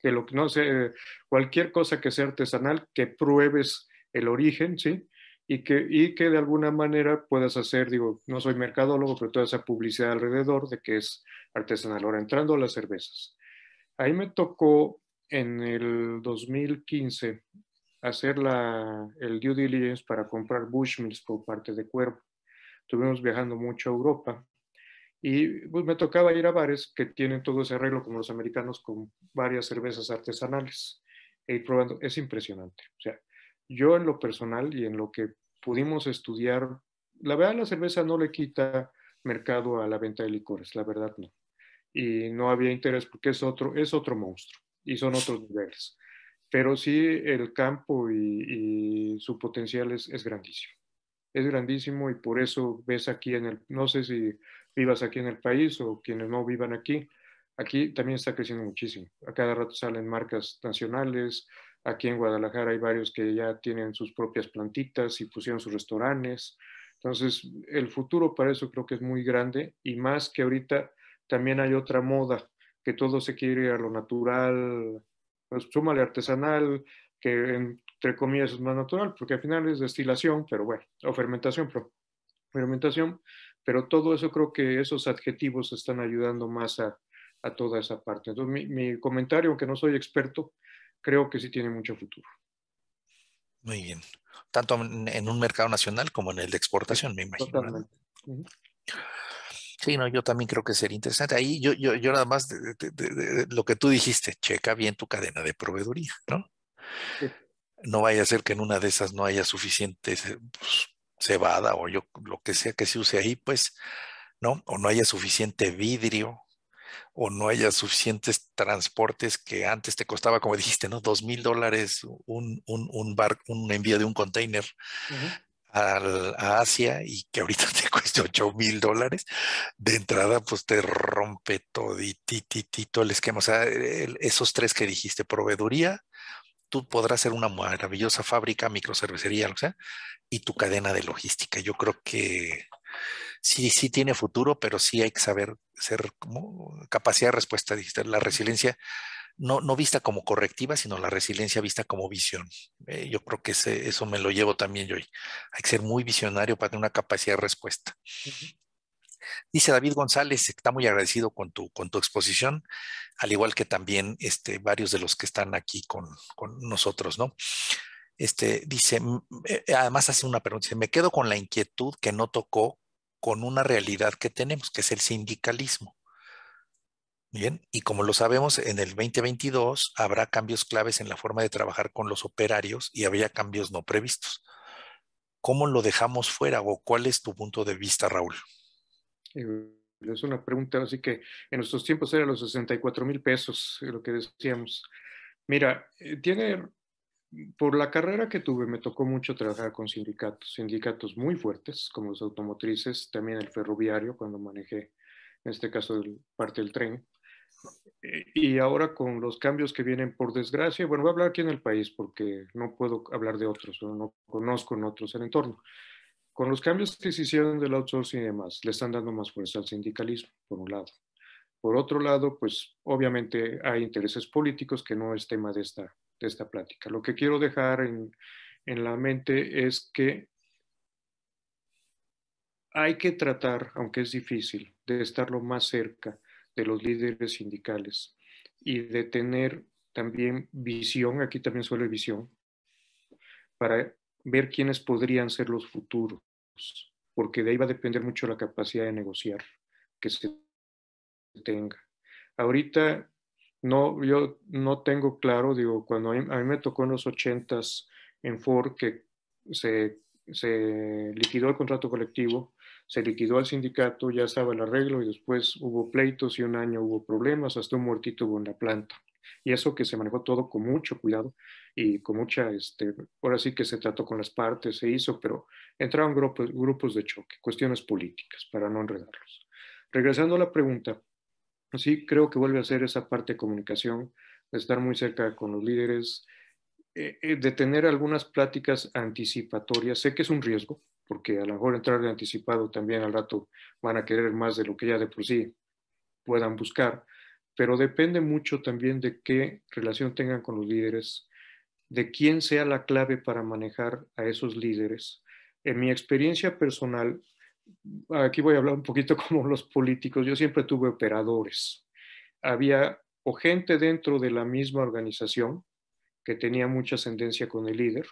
que lo que no sé, cualquier cosa que sea artesanal, que pruebes el origen, ¿sí? Y que, y que de alguna manera puedas hacer, digo, no soy mercadólogo, pero toda esa publicidad alrededor de que es artesanal. Ahora, entrando a las cervezas. Ahí me tocó en el 2015 hacer la, el due diligence para comprar Bushmills por parte de Cuervo. Estuvimos viajando mucho a Europa y pues, me tocaba ir a bares que tienen todo ese arreglo como los americanos con varias cervezas artesanales e ir probando. Es impresionante. O sea, yo en lo personal y en lo que pudimos estudiar, la verdad la cerveza no le quita mercado a la venta de licores, la verdad no. Y no había interés porque es otro, es otro monstruo y son otros niveles pero sí el campo y, su potencial es, grandísimo. Es grandísimo y por eso ves aquí en el, no sé si vivas aquí en el país o quienes no vivan aquí, aquí también está creciendo muchísimo. A cada rato salen marcas nacionales, aquí en Guadalajara hay varios que ya tienen sus propias plantitas y pusieron sus restaurantes. Entonces, el futuro para eso creo que es muy grande y más que ahorita también hay otra moda que todo se quiere a lo natural, pues, súmale artesanal, que entre comillas es más natural, porque al final es destilación, pero bueno, o fermentación, pero, fermentación, pero todo eso creo que esos adjetivos están ayudando más a, toda esa parte. Entonces, mi, comentario, que no soy experto, creo que sí tiene mucho futuro. Muy bien. Tanto en un mercado nacional como en el de exportación, me imagino. Sí, no, yo también creo que sería interesante. Ahí yo, yo, yo nada más lo que tú dijiste, checa bien tu cadena de proveeduría, ¿no? No vaya a ser que en una de esas no haya suficiente eh, pues, cebada o yo, lo que sea que se use ahí, pues, ¿no? O no haya suficiente vidrio o no haya suficientes transportes que antes te costaba, como dijiste, ¿no? Dos mil dólares un, un envío de un container a Asia y que ahorita (laughs) te cuesta 8 mil dólares, de entrada pues te rompe todo el esquema. O sea, esos tres que dijiste, proveeduría, tú podrás ser una maravillosa fábrica, microcervecería, o sea, y tu cadena de logística. Yo creo que sí, sí tiene futuro, pero sí hay que saber ser como capacidad de respuesta, dijiste, la resiliencia no, vista como correctiva, sino la resiliencia vista como visión. Eh, yo creo que eso me lo llevo también yo. Hay que ser muy visionario para tener una capacidad de respuesta. Dice David González, está muy agradecido con tu, con tu exposición, al igual que también este, varios de los que están aquí con, nosotros, ¿no? Este, dice, eh, eh, además hace una pregunta, me quedo con la inquietud que no tocó con una realidad que tenemos, que es el sindicalismo. Bien, y como lo sabemos, en el 2022 habrá cambios claves en la forma de trabajar con los operarios y habría cambios no previstos. ¿Cómo lo dejamos fuera o cuál es tu punto de vista, Raúl? Eh, es una pregunta, así que en nuestros tiempos eran los 64 mil pesos, lo que decíamos. Mira, eh, tiene, por la carrera que tuve, me tocó mucho trabajar con sindicatos, sindicatos muy fuertes, como los automotrices, también el ferroviario, cuando manejé, en este caso, parte del tren y ahora con los cambios que vienen, por desgracia, bueno, voy a hablar aquí en el país porque no puedo hablar de otros, no conozco en otros el entorno. Con los cambios que se hicieron del outsourcing y demás, le están dando más fuerza al sindicalismo, por un lado. Por otro lado, pues obviamente hay intereses políticos que no es tema de esta, de esta plática. Lo que quiero dejar en, en la mente es que hay que tratar, aunque es difícil, de estar lo más cerca de los líderes sindicales y de tener también visión, aquí también suele visión, para ver quiénes podrían ser los futuros, porque de ahí va a depender mucho la capacidad de negociar que se tenga. Ahorita no, yo no tengo claro, digo, cuando a mí, me tocó en los ochentas en Ford que se liquidó el contrato colectivo se liquidó al sindicato, ya estaba el arreglo y después hubo pleitos y un año hubo problemas, hasta un muertito hubo en la planta. Y eso que se manejó todo con mucho cuidado y con mucha, este, ahora sí que se trató con las partes, se hizo, pero entraron grupos, grupos de choque, cuestiones políticas, para no enredarlos. Regresando a la pregunta, sí creo que vuelve a ser esa parte de comunicación, de estar muy cerca con los líderes, eh, eh, de tener algunas pláticas anticipatorias. Sé que es un riesgo, porque a lo mejor entrar de anticipado también al rato van a querer más de lo que ya de por sí puedan buscar, pero depende mucho también de qué relación tengan con los líderes, de quién sea la clave para manejar a esos líderes. En mi experiencia personal, aquí voy a hablar un poquito (laughs) como los políticos, yo siempre tuve operadores. Había o gente dentro de la misma organización que tenía mucha ascendencia con el líder,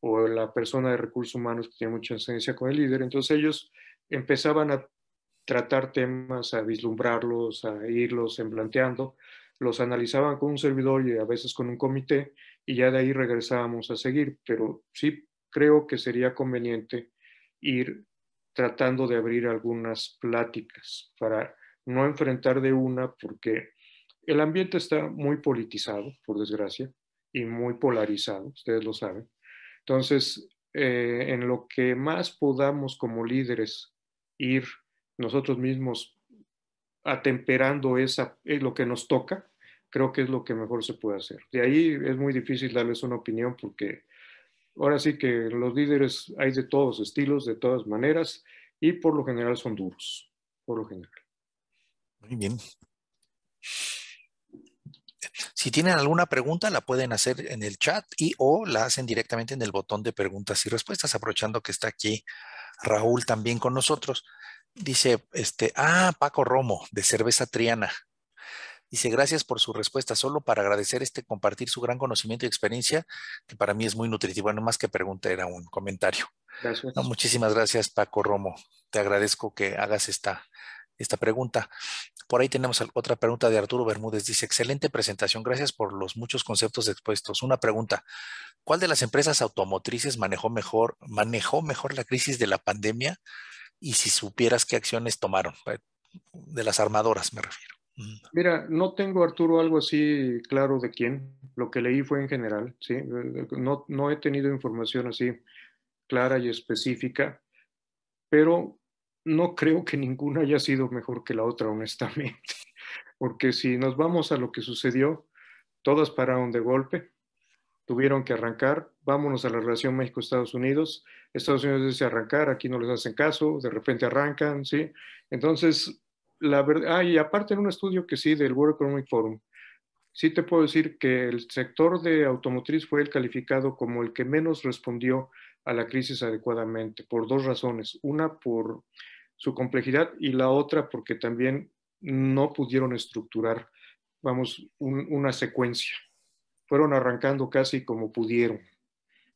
o la persona de recursos humanos que tiene mucha esencia con el líder. Entonces ellos empezaban a tratar temas, a vislumbrarlos, a irlos emplanteando, los analizaban con un servidor y a veces con un comité y ya de ahí regresábamos a seguir, pero sí creo que sería conveniente ir tratando de abrir algunas pláticas para no enfrentar de una porque el ambiente está muy politizado, por desgracia, y muy polarizado, ustedes lo saben. Entonces, eh, en lo que más podamos como líderes ir nosotros mismos atemperando esa, eh, lo que nos toca, creo que es lo que mejor se puede hacer. De ahí es muy difícil darles una opinión porque ahora sí que los líderes hay de todos estilos, de todas maneras, y por lo general son duros, por lo general. Muy bien. Si tienen alguna pregunta, la pueden hacer en el chat y o la hacen directamente en el botón de preguntas y respuestas, aprovechando que está aquí Raúl también con nosotros. Dice, este, ah, Paco Romo, de Cerveza Triana. Dice, gracias por su respuesta, solo para agradecer este compartir su gran conocimiento y experiencia, que para mí es muy nutritivo. no más que pregunta, era un comentario. muchísimas gracias, Paco Romo. Te agradezco que hagas esta esta pregunta. Por ahí tenemos otra pregunta de Arturo Bermúdez. Dice, excelente presentación, gracias por los muchos conceptos expuestos. Una pregunta, ¿cuál de las empresas automotrices manejó mejor, manejó mejor la crisis de la pandemia? Y si supieras qué acciones tomaron, eh, de las armadoras me refiero. Mm. Mira, no tengo, Arturo, algo así claro de quién. Lo que leí fue en general, ¿sí? Eh, no, no he tenido información así clara y específica, pero no creo que ninguna haya sido mejor que la otra, honestamente, (laughs) porque si nos vamos a lo que sucedió, todas pararon de golpe, tuvieron que arrancar, vámonos a la relación México-Estados Unidos, Estados Unidos dice arrancar, aquí no les hacen caso, de repente arrancan, ¿sí? Entonces, la verdad, ah, y aparte en un estudio que sí, del World Economic Forum, sí te puedo decir que el sector de automotriz fue el calificado como el que menos respondió a la crisis adecuadamente, por dos razones. Una, por su complejidad y la otra, porque también no pudieron estructurar, vamos, una secuencia. Fueron arrancando casi como pudieron.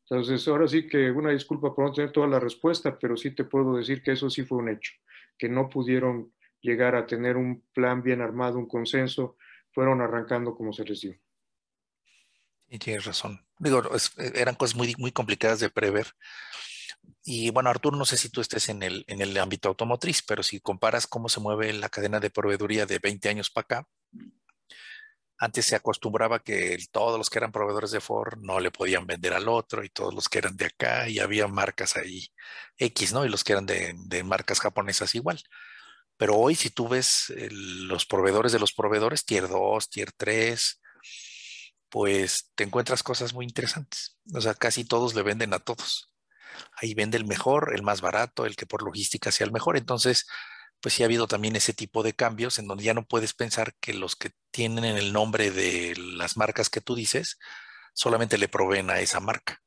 Entonces, ahora sí que una disculpa por no tener toda la respuesta, pero sí te puedo decir que eso sí fue un hecho, que no pudieron llegar a tener un plan bien armado, un consenso, fueron arrancando como se les dio tienes razón. Digo, eh, eran cosas muy, muy complicadas de prever. Y bueno, Artur, no sé si tú estés en el, en el ámbito automotriz, pero si comparas cómo se mueve la cadena de proveeduría de 20 años para acá, antes se acostumbraba que todos los que eran proveedores de Ford no le podían vender al otro y todos los que eran de acá y había marcas ahí X, ¿no? Y los que eran de, marcas japonesas igual. Pero hoy si tú ves eh, los proveedores de los proveedores, tier 2, tier 3, pues te encuentras cosas muy interesantes. O sea, casi todos le venden a todos. Ahí vende el mejor, el más barato, el que por logística sea el mejor. Entonces, pues sí ha habido también ese tipo de cambios en donde ya no puedes pensar que los que tienen el nombre de las marcas que tú dices solamente le proveen a esa marca.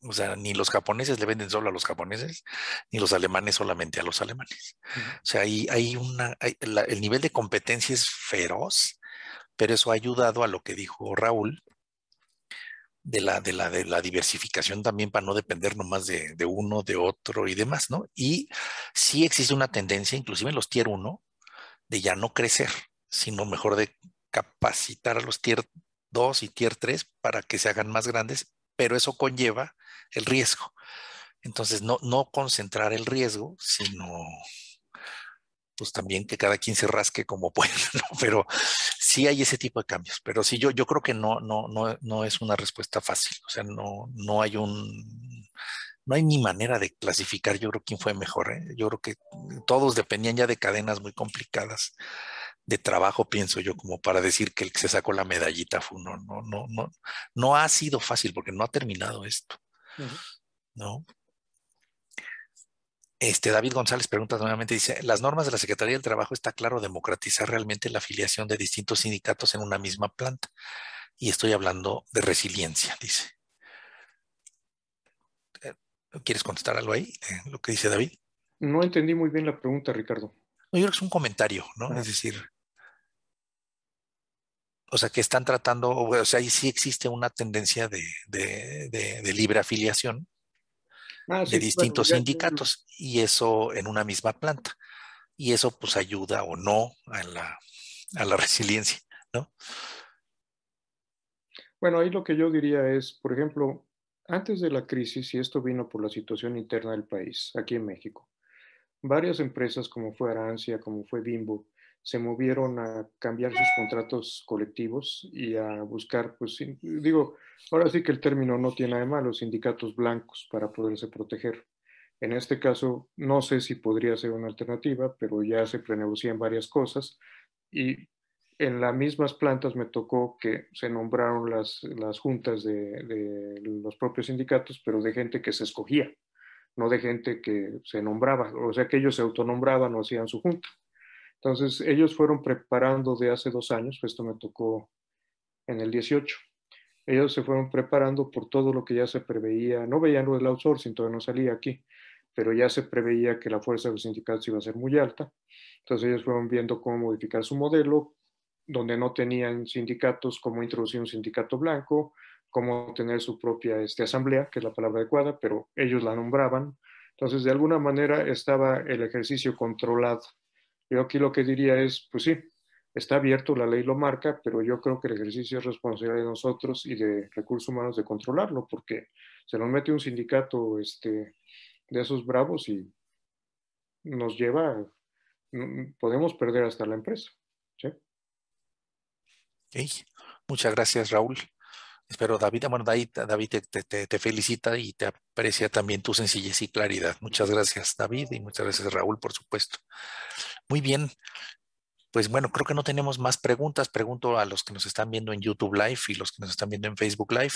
O sea, ni los japoneses le venden solo a los japoneses, ni los alemanes solamente a los alemanes. O sea, ahí hay, una, el nivel de competencia es feroz pero eso ha ayudado a lo que dijo Raúl de la, de la, de la diversificación también para no depender nomás de, uno, de otro y demás, ¿no? Y sí existe una tendencia, inclusive en los tier 1, de ya no crecer, sino mejor de capacitar a los tier 2 y tier 3 para que se hagan más grandes, pero eso conlleva el riesgo. Entonces, no, no concentrar el riesgo, sino pues también que cada quien se rasque como (laughs) pueda, ¿no? Pero sí hay ese tipo de cambios, pero sí yo, yo creo que no, no, no, no es una respuesta fácil, o sea, no, no hay un, no hay ni manera de clasificar, yo creo quién fue mejor, ¿eh? yo creo que todos dependían ya de cadenas muy complicadas de trabajo, pienso yo, como para decir que el que se sacó la medallita fue uno, no, no, no, no ha sido fácil porque no ha terminado esto, ¿no? Este, David González pregunta nuevamente, dice, las normas de la Secretaría del Trabajo está claro democratizar realmente la afiliación de distintos sindicatos en una misma planta. Y estoy hablando de resiliencia, dice. Eh, ¿Quieres contestar algo ahí, eh, lo que dice David? No entendí muy bien la pregunta, Ricardo. yo creo que es un comentario, ¿no? Ah. Es decir, o sea, que están tratando, o sea, ahí sí existe una tendencia de libre afiliación, Ah, de distintos sindicatos y eso en una misma planta. Y eso pues ayuda o no a la, a la (laughs) resiliencia, ¿no? Bueno, ahí lo que yo diría es, por ejemplo, antes de la crisis, y esto vino por la situación interna del país, aquí en México, varias empresas como fue Arancia, como fue Bimbo, se movieron a cambiar sus contratos colectivos y a buscar, pues digo, ahora sí que el término no tiene nada de malo, sindicatos blancos para poderse proteger. En este caso, no sé si podría ser una alternativa, pero ya se prenegocian varias cosas y en las mismas plantas me tocó que se nombraron las, las juntas de, de, los propios sindicatos, pero de gente que se escogía, no de gente que se nombraba, o sea que ellos se autonombraban o hacían su junta. Entonces, ellos fueron preparando de hace dos años, pues esto me tocó en el 18. Ellos se fueron preparando por todo lo que ya se preveía. No veían lo del outsourcing, todavía no salía aquí, pero ya se preveía que la fuerza de los sindicatos iba a ser muy alta. Entonces, ellos fueron viendo cómo modificar su modelo, donde no tenían sindicatos, cómo introducir un sindicato blanco, cómo tener su propia este, asamblea, que es la palabra adecuada, pero ellos la nombraban. Entonces, de alguna manera estaba el ejercicio controlado yo aquí lo que diría es, pues sí, está abierto, la ley lo marca, pero yo creo que el ejercicio es responsabilidad de nosotros y de recursos humanos de controlarlo, porque se nos mete un sindicato este, de esos bravos y nos lleva, mm, podemos perder hasta la empresa. Muchas gracias, Raúl. Espero, David, bueno, David, te, felicita y te aprecia también tu sencillez y claridad. Muchas gracias, David, y muchas gracias, Raúl, por supuesto. Muy bien. Pues bueno, creo que no tenemos más preguntas. Pregunto a los que nos están viendo en YouTube Live y los que nos están viendo en Facebook Live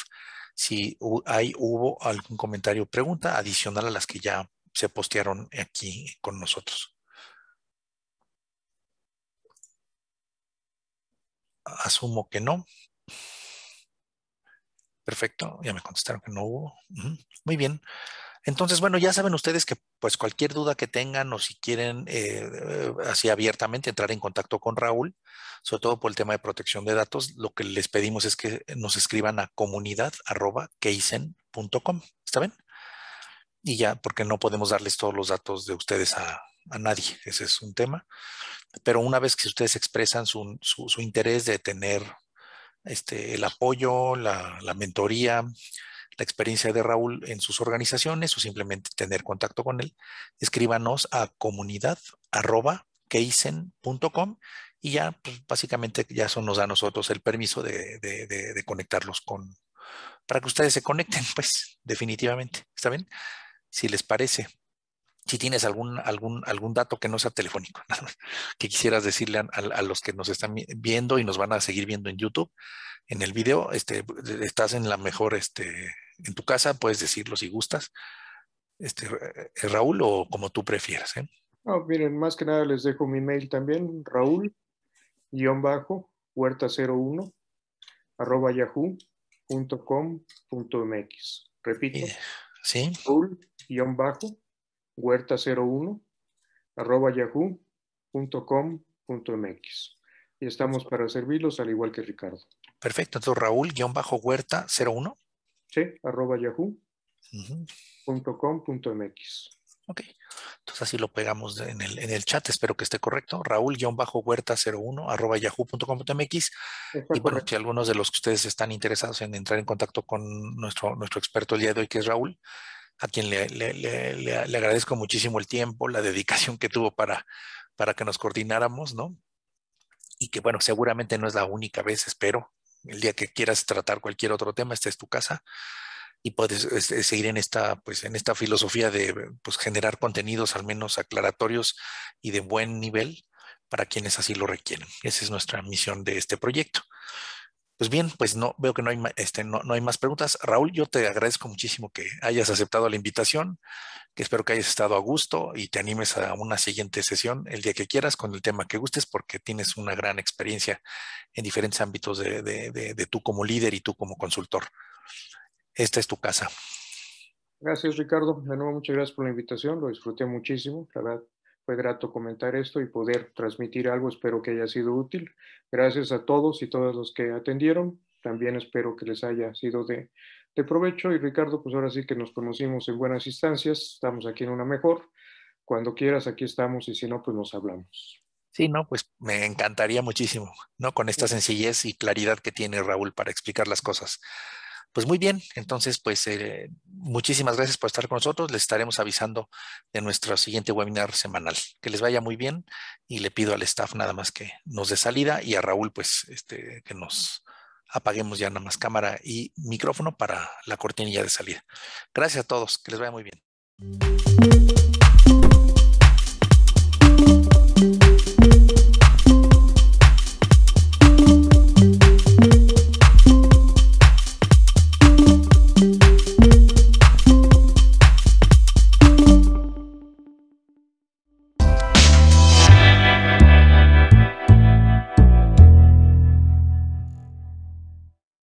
si hay, hubo algún comentario o pregunta adicional a las que ya se postearon aquí con nosotros. Asumo que no. Perfecto, ya me contestaron que no hubo. Muy bien. Entonces, bueno, ya saben ustedes que pues cualquier duda que tengan o si quieren eh, eh, así abiertamente entrar en contacto con Raúl, sobre todo por el tema de protección de datos, lo que les pedimos es que nos escriban a comunidad.keisen.com. ¿Está bien? Y ya, porque no podemos darles todos los datos de ustedes a, nadie, ese es un tema. Pero una vez que ustedes expresan su interés de tener este, el apoyo, la, mentoría, la experiencia de Raúl en sus organizaciones o simplemente tener contacto con él, escríbanos a comunidad y ya pues, básicamente ya eso nos da a nosotros el permiso de, de, conectarlos con, para que ustedes se conecten, (laughs) pues definitivamente, ¿está bien? Si les parece si tienes algún, algún, algún dato que no sea telefónico, (laughs) que quisieras decirle a, los que nos están viendo y nos van a seguir viendo en YouTube, en el video, este, pues, estás en la mejor, este, en tu casa, puedes decirlo si gustas, este, eh, Raúl, o como tú prefieras. ¿eh? miren, más que nada les dejo mi mail también, Raúl, guión bajo, huerta01, arroba yahoo.com.mx. Repito, Raúl, guión bajo, huerta01 arroba yahoo.com.mx. Y estamos para servirlos al igual que Ricardo. Perfecto, entonces Raúl, guión bajo huerta 01. Sí, arroba mx Ok, entonces así lo pegamos en el, chat, espero que esté correcto. Raúl-huerta01 arroba yahoo.com.mx. Y bueno, si algunos de los que ustedes están interesados en entrar en contacto con nuestro, nuestro experto el día de hoy, que es Raúl, a quien le, agradezco muchísimo el tiempo, la dedicación que tuvo para, para que nos coordináramos, ¿no? Y que bueno, seguramente no es la única vez, espero. El día que quieras tratar cualquier otro tema, esta es tu casa y puedes este, seguir en esta, pues, en esta filosofía de pues, generar contenidos al menos aclaratorios y de buen nivel para quienes así lo requieren. Esa es nuestra misión de este proyecto. Pues bien, pues no veo que no hay, este, no, no hay más preguntas. Raúl, yo te agradezco muchísimo que hayas aceptado la invitación, que espero que hayas estado a gusto y te animes a una siguiente sesión el día que quieras con el tema que gustes, porque tienes una gran experiencia en diferentes ámbitos de, de, de tú como líder y tú como consultor. Esta es tu casa. Gracias, Ricardo. De nuevo, muchas gracias por la invitación. Lo disfruté muchísimo. La verdad, fue grato comentar esto y poder transmitir algo. Espero que haya sido útil. Gracias a todos y todas los que atendieron. También espero que les haya sido de, de provecho. Y Ricardo, pues ahora sí que nos conocimos en buenas instancias. Estamos aquí en una mejor. Cuando quieras, aquí estamos y si no, pues nos hablamos. Sí, no, pues me encantaría muchísimo, ¿no? Con esta sencillez y claridad que tiene Raúl para explicar las cosas. Pues muy bien, entonces pues eh, muchísimas gracias por estar con nosotros. Les estaremos avisando de nuestro siguiente webinar semanal. Que les vaya muy bien y le pido al staff nada más que nos dé salida y a Raúl pues este, que nos apaguemos ya nada más cámara y micrófono para la cortinilla de salida. Gracias a todos, que les vaya muy bien.